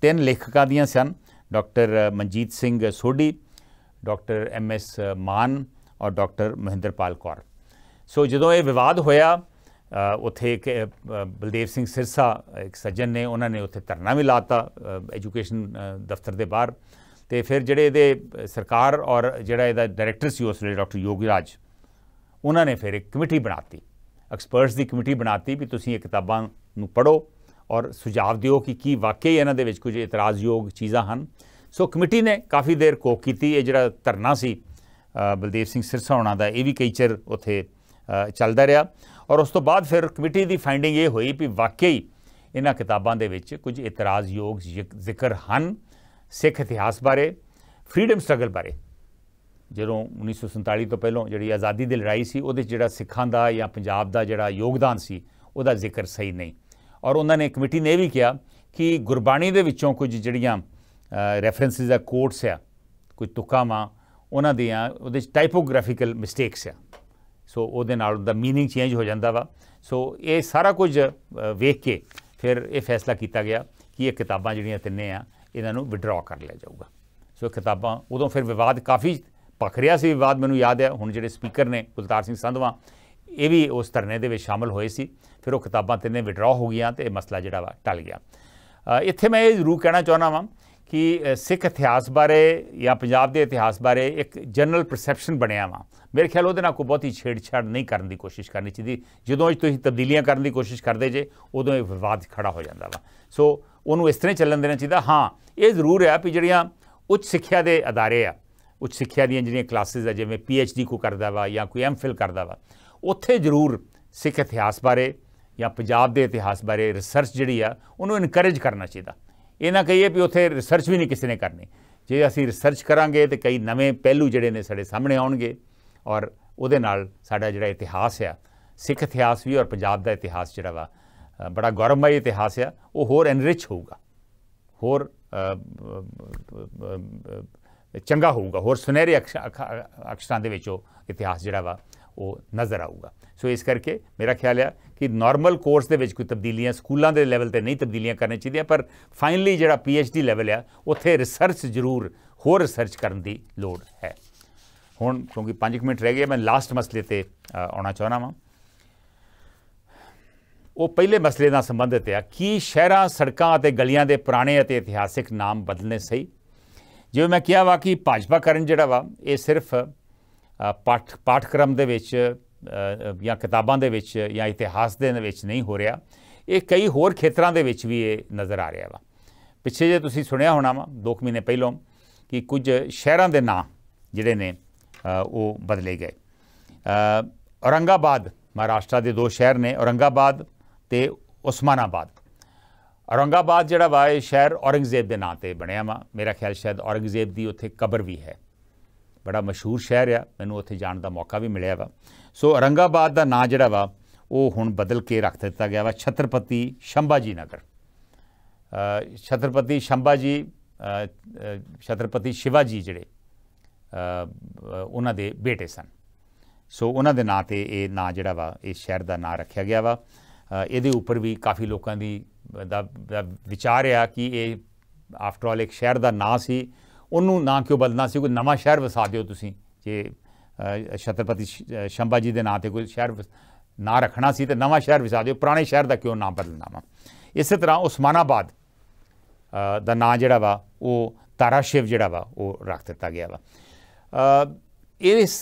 ਤਿੰਨ ਲੇਖਕਾਂ ਦੀਆਂ ਸਨ doctor Manjit Singh Sodhi doctor M S Maan ਔਰ ਡਾਕਟਰ ਮਹਿੰਦਰਪਾਲ ਕੌਰ ਸੋ ਜਦੋਂ ਇਹ ਵਿਵਾਦ ਹੋਇਆ ਉੱਥੇ ਇੱਕ ਬਲਦੇਵ ਸਿੰਘ ਸਿਰਸਾ ਇੱਕ ਸੱਜਣ ਨੇ ਉਹਨਾਂ ਨੇ ਉੱਥੇ ਧਰਨਾ ਵੀ ਲਾਤਾ ਐਜੂਕੇਸ਼ਨ ਦਫ਼ਤਰ ਦੇ ਬਾਹਰ ਤੇ ਫਿਰ ਜਿਹੜੇ ਇਹਦੇ ਸਰਕਾਰ ਔਰ ਜਿਹੜਾ ਇਹਦਾ ਡਾਇਰੈਕਟਰ ਸੀ ਉਸ ਵੇਲੇ ਡਾਕਟਰ ਯੋਗੀ ਰਾਜ ਉਹਨਾਂ ਨੇ ਫਿਰ ਇੱਕ ਕਮੇਟੀ ਬਣਾਤੀ ਐਕਸਪਰਟਸ ਦੀ ਕਮੇਟੀ ਬਣਾਤੀ ਵੀ ਤੁਸੀਂ ਇਹ ਕਿਤਾਬਾਂ ਨੂੰ ਪੜੋ ਔਰ ਸੁਝਾਅ ਦਿਓ ਕਿ ਕੀ ਵਾਕਈ ਇਹਨਾਂ ਦੇ ਵਿੱਚ ਕੁਝ ਇਤਰਾਜ਼ਯੋਗ ਚੀਜ਼ਾਂ ਹਨ ਸੋ ਕਮੇਟੀ ਨੇ ਕਾਫੀ ਦੇਰ ਕੋਕ ਕੀਤੀ ਇਹ ਜਿਹੜਾ ਧਰਨਾ ਸੀ ਬਲਦੇਵ ਸਿੰਘ ਸਿਰਸਾ ਦਾ ਇਹ ਵੀ ਕਈ ਚਿਰ ਉੱਥੇ ਚੱਲਦਾ ਰਿਹਾ ਔਰ ਉਸ ਤੋਂ ਬਾਅਦ ਫਿਰ ਕਮੇਟੀ ਦੀ ਫਾਈਂਡਿੰਗ ਇਹ ਹੋਈ ਵੀ ਵਾਕਈ ਇਹਨਾਂ ਕਿਤਾਬਾਂ ਦੇ ਵਿੱਚ ਕੁਝ ਇਤਰਾਜ਼ਯੋਗ ਜ਼ਿਕਰ ਹਨ ਸਿੱਖ ਇਤਿਹਾਸ ਬਾਰੇ ਫਰੀडम ਸਟਰਗਲ ਬਾਰੇ ਜਦੋਂ 1947 ਤੋਂ ਪਹਿਲਾਂ ਜਿਹੜੀ ਆਜ਼ਾਦੀ ਦੀ ਲੜਾਈ ਸੀ ਉਹਦੇ ਜਿਹੜਾ ਸਿੱਖਾਂ ਦਾ ਜਾਂ ਪੰਜਾਬ ਦਾ ਜਿਹੜਾ ਯੋਗਦਾਨ ਸੀ ਉਹਦਾ ਜ਼ਿਕਰ ਸਹੀ ਨਹੀਂ ਔਰ ਉਹਨਾਂ ਨੇ ਕਮੇਟੀ ਨੇ ਇਹ ਵੀ ਕਿਹਾ ਕਿ ਗੁਰਬਾਣੀ ਦੇ ਵਿੱਚੋਂ ਕੁਝ ਜਿਹੜੀਆਂ ਰੈਫਰੈਂਸਸ ਆ ਕੋਟਸ ਆ ਕੁਝ ਆ ਉਹਨਾਂ ਦੀਆਂ ਉਹਦੇ ਵਿੱਚ ਟਾਈਪੋਗ੍ਰਾਫੀਕਲ ਮਿਸਟੇਕਸ ਆ ਸੋ ਉਹਦੇ ਨਾਲ ਉਹਦਾ मीनिंग ਚੇਂਜ ਹੋ ਜਾਂਦਾ ਵਾ ਸੋ ਇਹ ਸਾਰਾ ਕੁਝ ਵੇਖ ਕੇ ਫਿਰ ਇਹ ਫੈਸਲਾ ਕੀਤਾ ਗਿਆ ਕਿ ਇਹ ਕਿਤਾਬਾਂ ਜਿਹੜੀਆਂ ਤਿੰਨੇ ਆ ਇਹਨਾਂ ਨੂੰ ਵਿਡਰਾ ਕਰ ਲਿਆ ਜਾਊਗਾ ਸੋ ਕਿਤਾਬਾਂ ਉਦੋਂ ਫਿਰ ਵਿਵਾਦ ਕਾਫੀ ਭਖ ਰਿਆ ਸੀ ਵਿਵਾਦ ਮੈਨੂੰ ਯਾਦ ਹੈ ਹੁਣ ਜਿਹੜੇ ਸਪੀਕਰ ਨੇ ਗੁਲਤਾਰ ਸਿੰਘ ਸੰਧਵਾ ਇਹ ਵੀ ਉਸ ਧਰਨੇ ਦੇ ਵਿੱਚ ਸ਼ਾਮਲ ਹੋਏ ਸੀ ਫਿਰ ਉਹ ਕਿਤਾਬਾਂ ਤਿੰਨੇ ਵਿਡਰਾ ਹੋ ਗਈਆਂ ਤੇ ਇਹ ਮਸਲਾ ਜਿਹੜਾ ਵਾ ਟਲ ਗਿਆ ਇੱਥੇ ਮੈਂ ਇਹ ਜ਼ਰੂਰ ਕਹਿਣਾ ਚਾਹੁੰਦਾ ਵਾਂ ਕਿ ਸਿੱਖ ਇਤਿਹਾਸ ਬਾਰੇ ਜਾਂ ਪੰਜਾਬ ਦੇ ਇਤਿਹਾਸ ਬਾਰੇ ਇੱਕ ਜਨਰਲ ਪਰਸੈਪਸ਼ਨ ਬਣਿਆ ਵਾ ਮੇਰੇ ਖਿਆਲ ਉਹਦੇ ਨਾਲ ਕੋਈ ਬਹੁਤੀ ਛੇੜਛਾੜ ਨਹੀਂ ਕਰਨ ਦੀ ਕੋਸ਼ਿਸ਼ ਕਰਨੀ ਚਾਹੀਦੀ ਜਦੋਂ ਤੁਸੀਂ ਤਬਦੀਲੀਆਂ ਕਰਨ ਦੀ ਕੋਸ਼ਿਸ਼ ਕਰਦੇ ਜੇ ਉਦੋਂ ਇਹ ਵਿਵਾਦ ਖੜਾ ਹੋ ਜਾਂਦਾ ਵਾ ਸੋ ਉਹਨੂੰ ਇਸ ਤਰ੍ਹਾਂ ਚੱਲਣ ਦੇਣਾ ਚਾਹੀਦਾ ਹਾਂ ਇਹ ਜ਼ਰੂਰ ਹੈ ਕਿ ਜਿਹੜੀਆਂ ਉੱਚ ਸਿੱਖਿਆ ਦੇ ਅਦਾਰੇ ਆ ਉੱਚ ਸਿੱਖਿਆ ਦੀਆਂ ਜਿਹੜੀਆਂ ਕਲਾਸਿਸ ਆ ਜਿਵੇਂ ਪੀ ਐਚ ਡੀ ਕੋ ਕਰਦਾ ਵਾ ਜਾਂ ਕੋਈ ਐਮ ਫਿਲ ਕਰਦਾ ਵਾ ਉੱਥੇ ਜ਼ਰੂਰ ਸਿੱਖ ਇਤਿਹਾਸ ਬਾਰੇ ਜਾਂ ਪੰਜਾਬ ਦੇ ਇਤਿਹਾਸ ਬਾਰੇ ਰਿਸਰਚ ਜਿਹੜੀ ਆ ਉਹਨੂੰ ਇਨਕਰੇਜ ਕਰਨਾ ਚਾਹੀਦਾ ਇਹ ਨਾ ਕਹੀਏ ਵੀ ਉੱਥੇ ਰਿਸਰਚ ਵੀ ਨਹੀਂ ਕਿਸੇ ਨੇ ਕਰਨੀ ਜੇ ਅਸੀਂ ਰਿਸਰਚ ਕਰਾਂਗੇ ਤੇ ਕਈ ਨਵੇਂ ਪਹਿਲੂ ਜਿਹੜੇ ਨੇ ਸਾਡੇ ਸਾਹਮਣੇ ਆਉਣਗੇ ਔਰ ਉਹਦੇ ਨਾਲ ਸਾਡਾ ਜਿਹੜਾ ਇਤਿਹਾਸ ਆ ਸਿੱਖ ਇਤਿਹਾਸ ਵੀ ਔਰ ਪੰਜਾਬ ਦਾ ਇਤਿਹਾਸ ਜਿਹੜਾ ਵਾ ਬੜਾ ਗੌਰਵਮਈ ਇਤਿਹਾਸ ਆ ਉਹ ਹੋਰ ਐਨਰਿਚ ਹੋਊਗਾ ਹੋਰ ਚੰਗਾ ਹੋਊਗਾ ਹੋਰ ਸੁਨਹਿਰੇ ਅਕਸ਼ਰਾਂ ਦੇ ਵਿੱਚ ਉਹ ਇਤਿਹਾਸ ਜਿਹੜਾ ਵਾ ਉਹ ਨਜ਼ਰ ਆਊਗਾ ਸੋ ਇਸ ਕਰਕੇ ਮੇਰਾ ਖਿਆਲ ਹੈ ਕਿ ਨਾਰਮਲ ਕੋਰਸ ਦੇ ਵਿੱਚ ਕੋਈ ਤਬਦੀਲੀਆਂ ਸਕੂਲਾਂ ਦੇ ਲੈਵਲ ਤੇ ਨਹੀਂ ਤਬਦੀਲੀਆਂ ਕਰਨੀਆਂ ਚਾਹੀਦੀਆਂ ਪਰ ਫਾਈਨਲੀ ਜਿਹੜਾ ਪੀ ਐਚ ਡੀ ਲੈਵਲ ਆ ਉੱਥੇ ਰਿਸਰਚ ਜ਼ਰੂਰ ਹੋਰ ਰਿਸਰਚ ਕਰਨ ਦੀ ਲੋੜ ਹੈ ਹੁਣ ਕਿਉਂਕਿ 5 ਮਿੰਟ ਰਹਿ ਗਏ ਮੈਂ ਲਾਸਟ ਮਸਲੇ ਤੇ ਆਉਣਾ ਚਾਹਣਾ ਵਾਂ ਉਹ ਪਹਿਲੇ ਮਸਲੇ ਨਾਲ ਸੰਬੰਧਿਤ ਆ ਕੀ ਸ਼ਹਿਰਾਂ ਸੜਕਾਂ ਅਤੇ ਗਲੀਆਂ ਦੇ ਪੁਰਾਣੇ ਅਤੇ ਇਤਿਹਾਸਿਕ ਨਾਮ ਬਦਲਨੇ ਸਹੀ ਜਿਵੇਂ ਮੈਂ ਕਿਹਾ ਵਾ ਕਿ ਭਾਜਪਾ ਕਰਨ ਜਿਹੜਾ ਵਾ ਇਹ ਸਿਰਫ ਪਾਠ ਪਾਠਕ੍ਰਮ ਦੇ ਵਿੱਚ ਜਾਂ ਕਿਤਾਬਾਂ ਦੇ ਵਿੱਚ ਜਾਂ ਇਤਿਹਾਸ ਦੇ ਵਿੱਚ ਨਹੀਂ ਹੋ ਰਿਹਾ ਇਹ ਕਈ ਹੋਰ ਖੇਤਰਾਂ ਦੇ ਵਿੱਚ ਵੀ ਇਹ ਨਜ਼ਰ ਆ ਰਿਹਾ ਵਾ ਪਿੱਛੇ ਜੇ ਤੁਸੀਂ ਸੁਣਿਆ ਹੋਣਾ ਵਾ 2 ਮਹੀਨੇ ਪਹਿਲਾਂ ਕਿ ਕੁਝ ਸ਼ਹਿਰਾਂ ਦੇ ਨਾਂ ਜਿਹੜੇ ਨੇ ਉਹ ਬਦਲੇ ਗਏ ਔਰੰਗਾਬਾਦ ਮਹਾਰਾਸ਼ਟਰ ਦੇ ਦੋ ਸ਼ਹਿਰ ਨੇ ਔਰੰਗਾਬਾਦ ਤੇ ਉਸਮਾਨਾਬਾਦ ਔਰੰਗਾਬਾਦ ਜਿਹੜਾ ਵਾ ਇਹ ਸ਼ਹਿਰ ਔਰੰਗਜ਼ੇਬ ਦੇ ਨਾਂ ਤੇ ਬਣਿਆ ਵਾ ਮੇਰਾ ਖਿਆਲ ਸ਼ਾਇਦ ਔਰੰਗਜ਼ੇਬ ਦੀ ਉੱਥੇ ਕਬਰ ਵੀ ਹੈ ਬੜਾ ਮਸ਼ਹੂਰ ਸ਼ਹਿਰ ਆ ਮੈਨੂੰ ਉੱਥੇ ਜਾਣ ਦਾ ਮੌਕਾ ਵੀ ਮਿਲਿਆ ਵਾ ਸੋ ਔਰੰਗਾਬਾਦ ਦਾ ਨਾਂ ਜਿਹੜਾ ਵਾ ਉਹ ਹੁਣ ਬਦਲ ਕੇ ਰੱਖ ਦਿੱਤਾ ਗਿਆ ਵਾ ਛਤਰਪਤੀ ਸ਼ੰਭਾਜੀ ਨਗਰ ਛਤਰਪਤੀ ਸ਼ੰਭਾਜੀ ਛਤਰਪਤੀ ਸ਼ਿਵਾਜੀ ਜਿਹੜੇ ਉਹਨਾਂ ਦੇ ਬੇਟੇ ਸਨ ਸੋ ਉਹਨਾਂ ਦੇ ਨਾਂ ਤੇ ਇਹ ਨਾਂ ਜਿਹੜਾ ਵਾ ਇਸ ਸ਼ਹਿਰ ਦਾ ਨਾਂ ਰੱਖਿਆ ਗਿਆ ਵਾ ਇਹਦੇ ਉੱਪਰ ਵੀ ਕਾਫੀ ਲੋਕਾਂ ਦੀ ਦਾ ਵਿਚਾਰ ਆ ਕਿ ਇਹ ਆਫਟਰ ਆਲ ਇੱਕ ਸ਼ਹਿਰ ਦਾ ਨਾਂ ਸੀ ਉਹਨੂੰ ਨਾਂ ਕਿਉਂ ਬਦਲਣਾ ਸੀ ਕੋਈ ਨਵਾਂ ਸ਼ਹਿਰ ਵਸਾ ਦਿਓ ਤੁਸੀਂ ਜੇ ਛਤਰਪਤੀ ਸ਼ੰਭਾ ਜੀ ਦੇ ਨਾਂ ਤੇ ਕੋਈ ਸ਼ਹਿਰ ਨਾਂ ਰੱਖਣਾ ਸੀ ਤੇ ਨਵਾਂ ਸ਼ਹਿਰ ਵਸਾ ਦਿਓ ਪੁਰਾਣੇ ਸ਼ਹਿਰ ਦਾ ਕਿਉਂ ਨਾਂ ਬਦਲਣਾ ਵਾ ਇਸੇ ਤਰ੍ਹਾਂ ਉਸਮਾਨਾਬਾਦ ਦਾ ਨਾਂ ਜਿਹੜਾ ਵਾ ਉਹ ਤਾਰਾਸ਼ਿਵ ਜਿਹੜਾ ਵਾ ਉਹ ਰੱਖ ਦਿੱਤਾ ਗਿਆ ਵਾ ਇਸ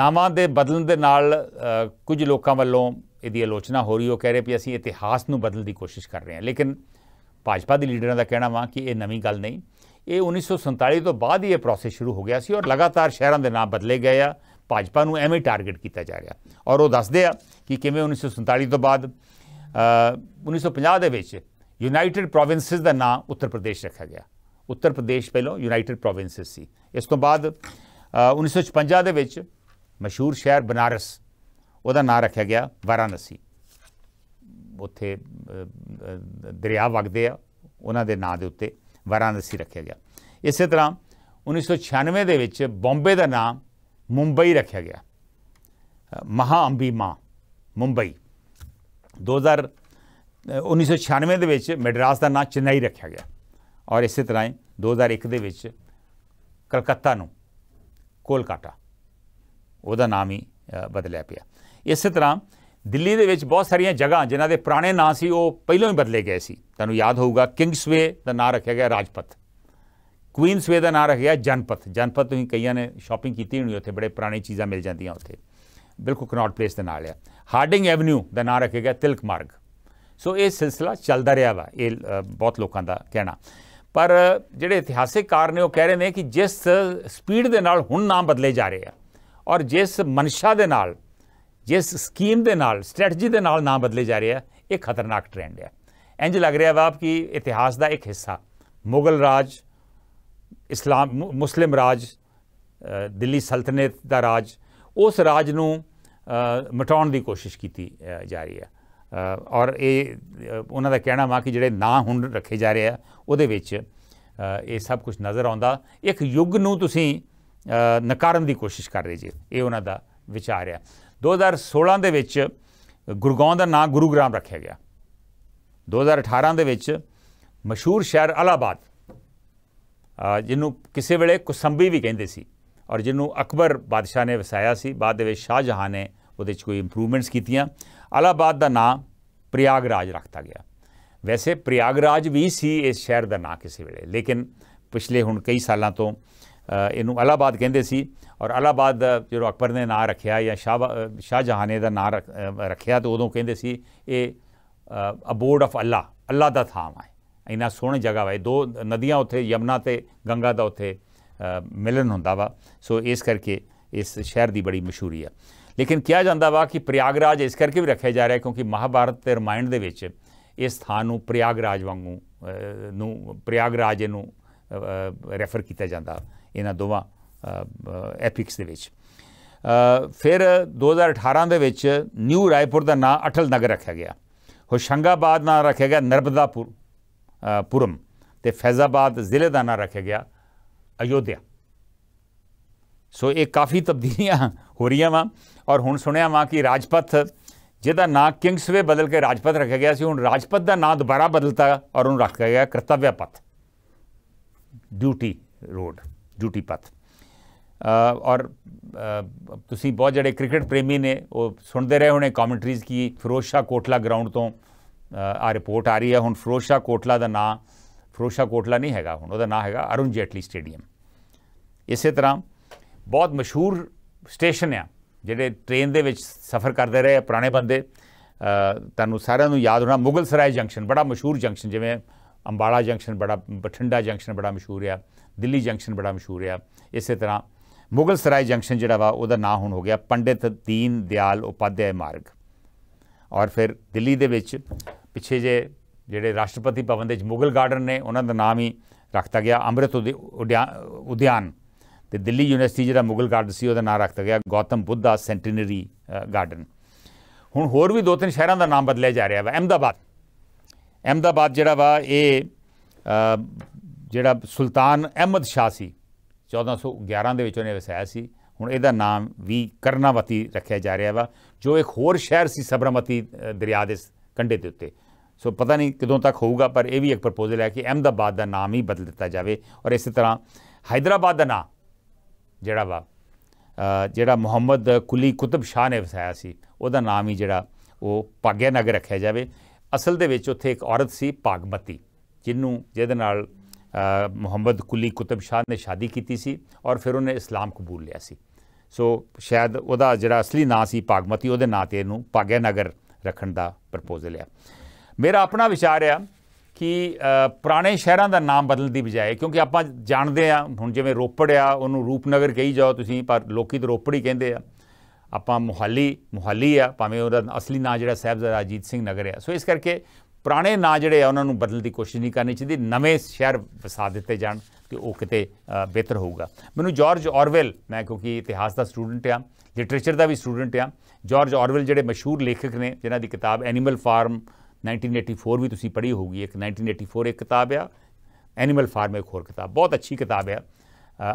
ਨਾਵਾਂ ਦੇ ਬਦਲਣ ਦੇ ਨਾਲ ਕੁਝ ਲੋਕਾਂ ਵੱਲੋਂ ਇਹਦੀ ਆਲੋਚਨਾ ਹੋ ਰਹੀ ਉਹ ਕਹਿ ਰਹੇ ਵੀ ਅਸੀਂ ਇਤਿਹਾਸ ਨੂੰ ਬਦਲਣ ਦੀ ਕੋਸ਼ਿਸ਼ ਕਰ ਰਹੇ ਹਾਂ ਲੇਕਿਨ ਭਾਜਪਾ ਦੇ ਲੀਡਰਾਂ ਦਾ ਕਹਿਣਾ ਵਾ ਕਿ ਇਹ ਨਵੀਂ ਗੱਲ ਨਹੀਂ ਇਹ 1947 ਤੋਂ ਬਾਅਦ ਹੀ ਇਹ ਪ੍ਰੋਸੈਸ ਸ਼ੁਰੂ ਹੋ ਗਿਆ ਸੀ ਔਰ ਲਗਾਤਾਰ ਸ਼ਹਿਰਾਂ ਦੇ ਨਾਮ ਬਦਲੇ ਗਏ ਆ ਭਾਜਪਾ ਨੂੰ ਐਵੇਂ ਟਾਰਗੇਟ ਕੀਤਾ ਜਾ ਰਿਹਾ ਔਰ ਉਹ ਦੱਸਦੇ ਆ ਕਿ ਕਿਵੇਂ 1947 ਤੋਂ ਬਾਅਦ 1950 ਦੇ ਵਿੱਚ ਯੂਨਾਈਟਿਡ ਪ੍ਰੋਵਿੰਸਸ ਦਾ ਨਾਮ ਉੱਤਰ ਪ੍ਰਦੇਸ਼ ਰੱਖਿਆ ਗਿਆ ਉੱਤਰ ਪ੍ਰਦੇਸ਼ ਪਹਿਲਾਂ ਯੂਨਾਈਟਿਡ ਪ੍ਰੋਵਿੰਸਸ ਸੀ ਇਸ ਤੋਂ ਬਾਅਦ 1956 ਦੇ ਵਿੱਚ ਮਸ਼ਹੂਰ ਸ਼ਹਿਰ ਬਨਾਰਸ ਉਹਦਾ ਨਾਂ ਰੱਖਿਆ ਗਿਆ ਵਾਰਾਨਸੀ ਉੱਥੇ ਦਰਿਆ ਵਗਦੇ ਆ ਉਹਨਾਂ ਦੇ ਨਾਂ ਦੇ ਉੱਤੇ ਵਾਰਾਨਸੀ ਰੱਖਿਆ ਗਿਆ ਇਸੇ ਤਰ੍ਹਾਂ 1996 ਦੇ ਵਿੱਚ ਬੰਬੇ ਦਾ ਨਾਮ ਮੁੰਬਈ ਰੱਖਿਆ ਗਿਆ ਮਹਾ ਅੰਬੀ ਮਾਂ ਮੁੰਬਈ 2000 1996 ਦੇ ਵਿੱਚ ਮਡਰਾਸ ਦਾ ਨਾਂ ਚੇਨਈ ਰੱਖਿਆ ਗਿਆ ਔਰ ਇਸੇ ਤਰ੍ਹਾਂ ਹੀ 2001 ਦੇ ਵਿੱਚ ਕਲਕੱਤਾ ਨੂੰ ਕੋਲਕਾਤਾ ਉਹਦਾ ਨਾਮ ਹੀ ਬਦਲਿਆ ਪਿਆ ਇਸੇ ਤਰ੍ਹਾਂ ਦਿੱਲੀ ਦੇ ਵਿੱਚ ਬਹੁਤ ਸਾਰੀਆਂ ਜਗ੍ਹਾ ਜਿਨ੍ਹਾਂ ਦੇ ਪੁਰਾਣੇ ਨਾਂ ਸੀ ਉਹ ਪਹਿਲਾਂ ਹੀ ਬਦਲੇ ਗਏ ਸੀ ਤੁਹਾਨੂੰ ਯਾਦ ਹੋਊਗਾ ਕਿੰਗਸਵੇ ਦਾ ਨਾਂ ਰੱਖਿਆ ਗਿਆ ਰਾਜਪਥ ਕੁਈਨਸਵੇ ਦਾ ਨਾਂ ਰੱਖਿਆ ਜਨਪਥ ਜਨਪਥ ਤੁਸੀਂ ਕਈਆਂ ਨੇ ਸ਼ਾਪਿੰਗ ਕੀਤੀ ਹੋਣੀ ਉੱਥੇ ਬੜੇ ਪੁਰਾਣੇ ਚੀਜ਼ਾਂ ਮਿਲ ਜਾਂਦੀਆਂ ਉੱਥੇ ਬਿਲਕੁਲ ਕਨੌਟ ਪਲੇਸ ਦੇ ਨਾਲ ਆ ਹਾਰਡਿੰਗ ਐਵਨਿਊ ਦਾ ਨਾਂ ਰੱਖਿਆ ਗਿਆ ਤਿਲਕ ਮਾਰਗ ਸੋ ਇਹ ਸਿਲਸਿਲਾ ਚੱਲਦਾ ਰਿਹਾ ਵਾ ਇਹ ਬਹੁਤ ਲੋਕਾਂ ਦਾ ਕਹਿਣਾ ਪਰ ਜਿਹੜੇ ਇਤਿਹਾਸਿਕਕਾਰ ਨੇ ਉਹ ਕਹਿ ਰਹੇ ਨੇ ਕਿ ਜਿਸ ਸਪੀਡ ਦੇ ਨਾਲ ਹੁਣ ਨਾਮ ਬਦਲੇ ਜਾ ਰਹੇ ਆ ਔਰ ਜਿਸ ਮਨਸ਼ਾ ਦੇ ਨਾਲ ਜਿਸ ਸਕੀਮ ਦੇ ਨਾਲ ਸਟ੍ਰੈਟਜੀ ਦੇ ਨਾਲ ਨਾਂ ਬਦਲੇ ਜਾ ਰਿਹਾ ਇਹ ਖਤਰਨਾਕ ਟ੍ਰੈਂਡ ਹੈ ਇੰਜ ਲੱਗ ਰਿਹਾ ਬਾਪ ਕਿ ਇਤਿਹਾਸ ਦਾ ਇੱਕ ਹਿੱਸਾ ਮੁਗਲ ਰਾਜ ਇਸਲਾਮ ਮੁਸਲਿਮ ਰਾਜ ਦਿੱਲੀ ਸਲਤਨਤ ਦਾ ਰਾਜ ਉਸ ਰਾਜ ਨੂੰ ਮਟਾਉਣ ਦੀ ਕੋਸ਼ਿਸ਼ ਕੀਤੀ ਜਾ ਰਹੀ ਹੈ ਔਰ ਇਹ ਉਹਨਾਂ ਦਾ ਕਹਿਣਾ ਵਾ ਕਿ ਜਿਹੜੇ ਨਾਂ ਹੁਣ ਰੱਖੇ ਜਾ ਰਹੇ ਆ ਉਹਦੇ ਵਿੱਚ ਇਹ ਸਭ ਕੁਝ ਨਜ਼ਰ ਆਉਂਦਾ ਇੱਕ ਯੁੱਗ ਨੂੰ ਤੁਸੀਂ ਨਕਾਰਨ ਦੀ ਕੋਸ਼ਿਸ਼ ਕਰ ਰਹੇ ਜੀ ਇਹ ਉਹਨਾਂ ਦਾ ਵਿਚਾਰ ਆ 2016 ਦੇ ਵਿੱਚ ਗੁਰਗਾਉਂ ਦਾ ਨਾਂ ਗੁਰੂਗ੍ਰਾਮ ਰੱਖਿਆ ਗਿਆ 2018 ਦੇ ਵਿੱਚ ਮਸ਼ਹੂਰ ਸ਼ਹਿਰ ਅਲਾਬਾਦ ਜਿਹਨੂੰ ਕਿਸੇ ਵੇਲੇ ਕੁਸੰਬੀ ਵੀ ਕਹਿੰਦੇ ਸੀ ਔਰ ਜਿਹਨੂੰ ਅਕਬਰ ਬਾਦਸ਼ਾਹ ਨੇ ਵਸਾਇਆ ਸੀ ਬਾਅਦ ਦੇ ਵਿੱਚ ਜਹਾਂ ਨੇ ਉਹਦੇ ਵਿੱਚ ਕੋਈ ਇੰਪਰੂਵਮੈਂਟਸ ਕੀਤੀਆਂ ਅਲਾਬਾਦ ਦਾ ਨਾਂ ਪ੍ਰਿਆਗਰਾਜ ਰੱਖਤਾ ਗਿਆ ਵੈਸੇ ਪ੍ਰਿਆਗਰਾਜ ਵੀ ਸੀ ਇਸ ਸ਼ਹਿਰ ਦਾ ਨਾਂ ਕਿਸੇ ਵੇਲੇ ਲੇਕਿਨ ਪਿਛਲੇ ਹੁਣ ਕਈ ਸਾਲਾਂ ਤੋਂ ਇਹਨੂੰ ਅਲਾਬਾਦ ਕਹਿੰਦੇ ਸੀ ਔਰ ਅਲਾਬਾਦ ਜਿਹੜਾ ਅਕਬਰ ਨੇ ਨਾਂ ਰੱਖਿਆ ਜਾਂ ਸ਼ਾਹ ਜਹਾਨੇ ਦਾ ਨਾਂ ਰੱਖਿਆ ਤੇ ਉਦੋਂ ਕਹਿੰਦੇ ਸੀ ਇਹ ਅਬੋਰਡ ਆਫ ਅੱਲਾ ਅੱਲਾ ਦਾ ਥਾਂ ਹੈ ਇਨਾ ਸੋਹਣੀ ਜਗ੍ਹਾ ਵਾਏ ਦੋ ਨਦੀਆਂ ਉੱਥੇ ਯਮਨਾ ਤੇ ਗੰਗਾ ਦਾ ਉੱਥੇ ਮਿਲਨ ਹੁੰਦਾ ਵਾ ਸੋ ਇਸ ਕਰਕੇ ਇਸ ਸ਼ਹਿਰ ਦੀ ਬੜੀ ਮਸ਼ਹੂਰੀ ਹੈ ਲੇਕਿਨ ਕਿਹਾ ਜਾਂਦਾ ਵਾ ਕਿ ਪ੍ਰਿਆਗਰਾਜ ਇਸ ਕਰਕੇ ਵੀ ਰੱਖਿਆ ਜਾ ਰਿਹਾ ਕਿਉਂਕਿ ਮਹਾਭਾਰਤ ਤੇ ਰਮਾਇਣ ਦੇ ਵਿੱਚ ਇਸ ਥਾਂ ਨੂੰ ਪ੍ਰਿਆਗਰਾਜ ਵਾਂਗੂ ਨੂੰ ਪ੍ਰਿਆਗਰਾਜ ਨੂੰ ਰੈਫਰ ਕੀਤਾ ਜਾਂਦਾ ਇਹਨਾਂ ਦੋਵਾਂ ਐਪਿਕਸ ਦੇ ਵਿੱਚ ਫਿਰ 2018 ਦੇ ਵਿੱਚ ਨਿਊ ਰਾਏਪੁਰ ਦਾ ਨਾਮ ਅਟਲ ਨਗਰ ਰੱਖਿਆ ਗਿਆ ਹੁਸ਼ੰਗਾਬਾਦ ਨਾਮ ਰੱਖਿਆ ਗਿਆ ਨਰਬਦਾਪੁਰ ਪੁਰਮ ਤੇ ਫੈਜ਼ਾਬਾਦ ਜ਼ਿਲ੍ਹੇ ਦਾ ਨਾਮ ਰੱਖਿਆ ਗਿਆ ਅਯੋਧਿਆ ਸੋ ਇਹ ਕਾਫੀ ਤਬਦੀਲੀਆਂ ਹੋ ਰਹੀਆਂ ਵਾਂ ਔਰ ਹੁਣ ਸੁਣਿਆ ਵਾਂ ਕਿ ਰਾਜਪਥ ਜਿਹਦਾ ਨਾਮ ਕਿੰਗਸਵੇ ਬਦਲ ਕੇ ਰਾਜਪਥ ਰੱਖਿਆ ਗਿਆ ਸੀ ਹੁਣ ਰਾਜਪਥ ਦਾ ਨਾਮ ਦੁਬਾਰਾ ਬਦਲਤਾ ਔਰ ਉਹਨੂੰ ਰੱਖਿਆ ਗਿਆ Kartavya Path duty road duty path ਔਰ ਤੁਸੀਂ ਬਹੁਤ ਜਿਹੜੇ ਕ੍ਰਿਕਟ ਪ੍ਰੇਮੀ ਨੇ ਉਹ ਸੁਣਦੇ ਰਹੇ ਹੋਣੇ ਕਮੈਂਟਰੀਜ਼ ਕੀ ਫਿਰੋਜ਼ ਸ਼ਾ ਕੋਟਲਾ ਗਰਾਊਂਡ ਤੋਂ ਆ ਰਿਪੋਰਟ ਆ ਰਹੀ ਹੈ ਹੁਣ ਫਿਰੋਜ਼ ਸ਼ਾ ਕੋਟਲਾ ਦਾ ਨਾਂ ਫਿਰੋਜ਼ ਸ਼ਾ ਕੋਟਲਾ ਨਹੀਂ ਹੈਗਾ ਹੁਣ ਉਹਦਾ ਨਾਂ ਹੈਗਾ ਅਰੁਣ ਜੇਟਲੀ ਸਟੇਡੀਅਮ ਇਸੇ ਤਰ੍ਹਾਂ ਬਹੁਤ ਮਸ਼ਹੂਰ ਸਟੇਸ਼ਨ ਆ ਜਿਹੜੇ ਟ੍ਰੇਨ ਦੇ ਵਿੱਚ ਸਫ਼ਰ ਕਰਦੇ ਰਹੇ ਪੁਰਾਣੇ ਬੰਦੇ ਤੁਹਾਨੂੰ ਸਾਰਿਆਂ ਨੂੰ ਯਾਦ ਹੋਣਾ ਮੁਗਲ ਸਰਾਏ ਜੰਕਸ਼ਨ ਬੜਾ ਮਸ਼ਹੂਰ ਜੰਕਸ਼ਨ ਜਿਵੇਂ ਅੰਬਾਲਾ ਜੰਕਸ਼ਨ ਬੜਾ ਬਠਿੰਡਾ ਜੰਕਸ਼ਨ ਬੜਾ ਮਸ਼ਹੂਰ ਆ ਦਿੱਲੀ ਜੰਕਸ਼ਨ ਬੜਾ ਮਸ਼ਹੂਰ ਆ ਇਸੇ ਤਰ੍ਹਾਂ ਮੁਗਲ ਸਰਾਏ ਜੰਕਸ਼ਨ ਜਿਹੜਾ ਵਾ ਉਹਦਾ ਨਾਂ ਹੁਣ ਹੋ ਗਿਆ ਪੰਡਿਤ ਦੀਨ ਦਿਆਲ ਉਪਾਧਿਆਏ ਮਾਰਗ ਔਰ ਫਿਰ ਦਿੱਲੀ ਦੇ ਵਿੱਚ ਪਿੱਛੇ ਜੇ ਜਿਹੜੇ ਰਾਸ਼ਟਰਪਤੀ ਭਵਨ ਦੇ ਵਿੱਚ ਮੁਗਲ ਗਾਰਡਨ ਨੇ ਉਹਨਾਂ ਦਾ ਨਾਮ ਹੀ ਰੱਖਤਾ ਗਿਆ ਅੰਮ੍ਰਿਤ ਉਦਿਆਨ ਤੇ ਦਿੱਲੀ ਯੂਨੀਵਰਸਿਟੀ ਜਿਹੜਾ ਮੁਗਲ ਗਾਰਡਨ ਸੀ ਉਹਦਾ ਨਾਮ ਰੱਖਤਾ ਗਿਆ ਗੌਤਮ ਬੁੱਧਾ ਸੈਂਟੀਨਰੀ ਗਾਰਡਨ ਹੁਣ ਹੋਰ ਵੀ ਦੋ ਤਿੰਨ ਸ਼ਹਿਰਾਂ ਦਾ ਨਾਮ ਬਦਲਿਆ ਜਾ ਰਿਹਾ ਵਾ ਅਹਿਮਦਾਬਾਦ ਅਹਿਮਦਾਬਾਦ ਜਿਹੜਾ ਵਾ ਇਹ ਜਿਹੜਾ ਸੁਲਤਾਨ ਅਹਿਮਦ ਸ਼ਾਹ ਸੀ 1411 ਦੇ ਵਿੱਚ ਉਹਨੇ ਵਸਾਇਆ ਸੀ ਹੁਣ ਇਹਦਾ ਨਾਮ ਵੀ ਕਰਨਾਵਤੀ ਰੱਖਿਆ ਜਾ ਰਿਹਾ ਵਾ ਜੋ ਇੱਕ ਹੋਰ ਸ਼ਹਿਰ ਸੀ ਸਬਰਮਤੀ ਦਰਿਆ ਦੇ ਕੰਢੇ ਦੇ ਉੱਤੇ ਸੋ ਪਤਾ ਨਹੀਂ ਕਦੋਂ ਤੱਕ ਹੋਊਗਾ ਪਰ ਇਹ ਵੀ ਇੱਕ ਪ੍ਰਪੋਜ਼ਲ ਹੈ ਕਿ ਅਹਿਮਦਾਬਾਦ ਦਾ ਨਾਮ ਹੀ ਬਦਲ ਦਿੱਤਾ ਜਾਵੇ ਔਰ ਇਸੇ ਤਰ੍ਹਾਂ ਹైదరాబాద్ ਦਾ ਨਾਮ ਜਿਹੜਾ ਵਾ ਜਿਹੜਾ ਮੁਹੰਮਦ ਕੁਲੀ ਕੁਤਬ ਸ਼ਾਹ ਨੇ ਵਸਾਇਆ ਸੀ ਉਹਦਾ ਨਾਮ ਹੀ ਜਿਹੜਾ ਉਹ ਪਾਗਿਆ ਨਗਰ ਰੱਖਿਆ ਜਾਵੇ ਅਸਲ ਦੇ ਵਿੱਚ ਉੱਥੇ ਇੱਕ ਔਰਤ ਸੀ ਪਾਗਮਤੀ ਜਿਹਨੂੰ ਜਿਹਦੇ ਨਾਲ ਮੁਹੰਮਦ ਕੁਲੀ ਕੁਤਬ ਸ਼ਾਹ ਨੇ ਸ਼ਾਦੀ ਕੀਤੀ ਸੀ ਔਰ ਫਿਰ ਉਹਨੇ ਇਸਲਾਮ ਕਬੂਲ ਲਿਆ ਸੀ ਸੋ ਸ਼ਾਇਦ ਉਹਦਾ ਜਿਹੜਾ ਅਸਲੀ ਨਾਂ ਸੀ ਪਾਗਮਤੀ ਉਹਦੇ ਨਾਂ ਤੇ ਇਹਨੂੰ ਪਾਗਿਆ ਨਗਰ ਰੱਖਣ ਦਾ ਪ੍ਰਪੋਜ਼ਲ ਆ ਮੇਰਾ ਆਪਣਾ ਵਿਚਾਰ ਆ ਕਿ ਪੁਰਾਣੇ ਸ਼ਹਿਰਾਂ ਦਾ ਨਾਮ ਬਦਲਣ ਦੀ ਬਜਾਏ ਕਿਉਂਕਿ ਆਪਾਂ ਜਾਣਦੇ ਆ ਹੁਣ ਜਿਵੇਂ ਰੋਪੜ ਆ ਉਹਨੂੰ ਰੂਪਨਗਰ ਕਹੀ ਜਾਓ ਤੁਸੀਂ ਪਰ ਲੋਕੀ ਤਾਂ ਰੋਪੜ ਹੀ ਕਹਿੰਦੇ ਆ ਆਪਾਂ ਮੁਹਾਲੀ ਮੁਹਾਲੀ ਆ ਭਾਵੇਂ ਉਹਦਾ ਅਸਲੀ ਨਾਂ ਜਿਹੜਾ ਸਹਿਬਜ਼ਾਦਾ ਅਜੀਤ ਸਿੰਘ ਨਗਰ ਆ ਸੋ ਇਸ ਕਰਕੇ ਪੁਰਾਣੇ ਨਾਂ ਜਿਹੜੇ ਆ ਉਹਨਾਂ ਨੂੰ ਬਦਲਣ ਦੀ ਕੋਸ਼ਿਸ਼ ਨਹੀਂ ਕਰਨੀ ਚਾਹੀਦੀ ਨਵੇਂ ਸ਼ਹਿਰ ਵਸਾ ਦਿੱਤੇ ਜਾਣ ਕਿ ਉਹ ਕਿਤੇ ਬਿਹਤਰ ਹੋਊਗਾ ਮੈਨੂੰ ਜਾਰਜ ਔਰਵੈਲ ਮੈਂ ਕਿਉਂਕਿ ਇਤਿਹਾਸ ਦਾ ਸਟੂਡੈਂਟ ਆ ਲਿਟਰੇਚਰ ਦਾ ਵੀ ਸਟੂਡੈਂਟ ਆ ਜਾਰਜ ਔਰਵੈਲ ਜਿਹੜੇ ਮਸ਼ਹੂਰ ਲੇਖਕ ਨੇ ਜਿਨ੍ਹਾਂ ਦੀ ਕਿਤਾਬ ਐਨੀਮਲ ਫਾਰਮ 1984 ਵੀ ਤੁਸੀਂ ਪੜ੍ਹੀ ਹੋਊਗੀ ਇੱਕ 1984 ਇੱਕ ਕਿਤਾਬ ਆ ਐਨੀਮਲ ਫਾਰਮ ਇੱਕ ਹੋਰ ਕਿਤਾਬ ਬਹੁਤ ਅੱਛੀ ਕਿਤਾਬ ਆ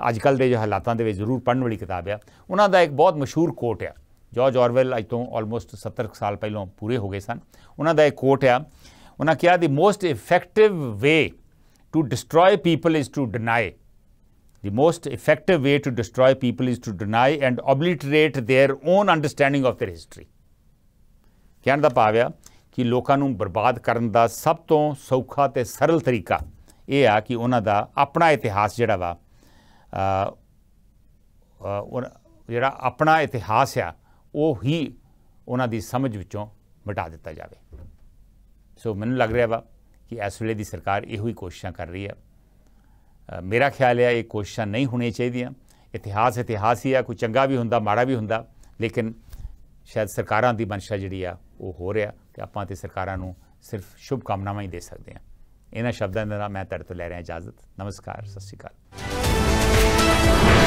ਅੱਜ ਕੱਲ ਦੇ ਜੋ ਹਾਲਾਤਾਂ ਦੇ ਵਿੱਚ ਜ਼ਰੂਰ ਪੜਨ ਵਾਲੀ ਕਿਤਾਬ ਆ ਉਹਨਾਂ ਦਾ ਇੱਕ ਬਹੁਤ ਮਸ਼ਹੂਰ ਕੋਟ ਆ ਜਾਰਜ ਔਰਵੈਲ ਅਜ ਤੋਂ ਆਲਮੋਸਟ 70 ਸਾਲ ਪਹਿਲਾਂ ਪੂਰੇ ਹੋ ਗਏ ਸਨ ਉਹਨਾਂ ਦਾ ਇੱਕ ਕੋਟ ਆ ਉਹਨਾਂ ਕਿਹਾ the most effective way to destroy people is to deny the most effective way to destroy people is to deny and obliterate their own understanding of their history ਕਹਿਣ ਦਾ ਭਾਵ ਆ ਕਿ ਲੋਕਾਂ ਨੂੰ ਬਰਬਾਦ ਕਰਨ ਦਾ ਸਭ ਤੋਂ ਸੌਖਾ ਤੇ ਸਰਲ ਤਰੀਕਾ ਇਹ ਆ ਕਿ ਉਹਨਾਂ ਦਾ ਆਪਣਾ ਇਤਿਹਾਸ ਜਿਹੜਾ ਵਾ ਜਿਹੜਾ ਆਪਣਾ ਇਤਿਹਾਸ ਆ ਉਹ ਹੀ ਉਹਨਾਂ ਦੀ ਸਮਝ ਵਿੱਚੋਂ ਮਿਟਾ ਦਿੱਤਾ ਜਾਵੇ ਸੋ ਮੈਨੂੰ ਲੱਗ ਰਿਹਾ ਵਾ ਕਿ ਇਸ ਵੇਲੇ ਦੀ ਸਰਕਾਰ ਇਹੋ ਹੀ ਕੋਸ਼ਿਸ਼ਾਂ ਕਰ ਰਹੀ ਹੈ ਮੇਰਾ ਖਿਆਲ ਹੈ ਇਹ ਕੋਸ਼ਿਸ਼ਾਂ ਨਹੀਂ ਹੋਣੀਆਂ ਚਾਹੀਦੀਆਂ ਇਤਿਹਾਸ ਇਤਿਹਾਸ ਹੀ ਆ ਕੋਈ ਚੰਗਾ ਵੀ ਹੁੰਦਾ ਮਾੜਾ ਵੀ ਹੁੰਦਾ ਲੇਕਿਨ ਸ਼ਾਇਦ ਸਰਕਾਰਾਂ ਦੀ ਮਨਸ਼ਾ ਜਿਹੜੀ ਆ ਉਹ ਹੋ ਰਿਹਾ ਤੇ ਆਪਾਂ ਤੇ ਸਰਕਾਰਾਂ ਨੂੰ ਸਿਰਫ ਸ਼ੁਭ ਕਾਮਨਾਵਾਂ ਹੀ ਦੇ ਸਕਦੇ ਹਾਂ ਇਹਨਾਂ ਸ਼ਬਦਾਂ ਦਾ ਮੈਂ ਤੇਰੇ ਤੋਂ ਲੈ ਰਿਹਾ ਇਜਾਜ਼ਤ ਨਮਸਕਾਰ ਸਤਿ ਸ਼੍ਰੀ ਅਕਾਲ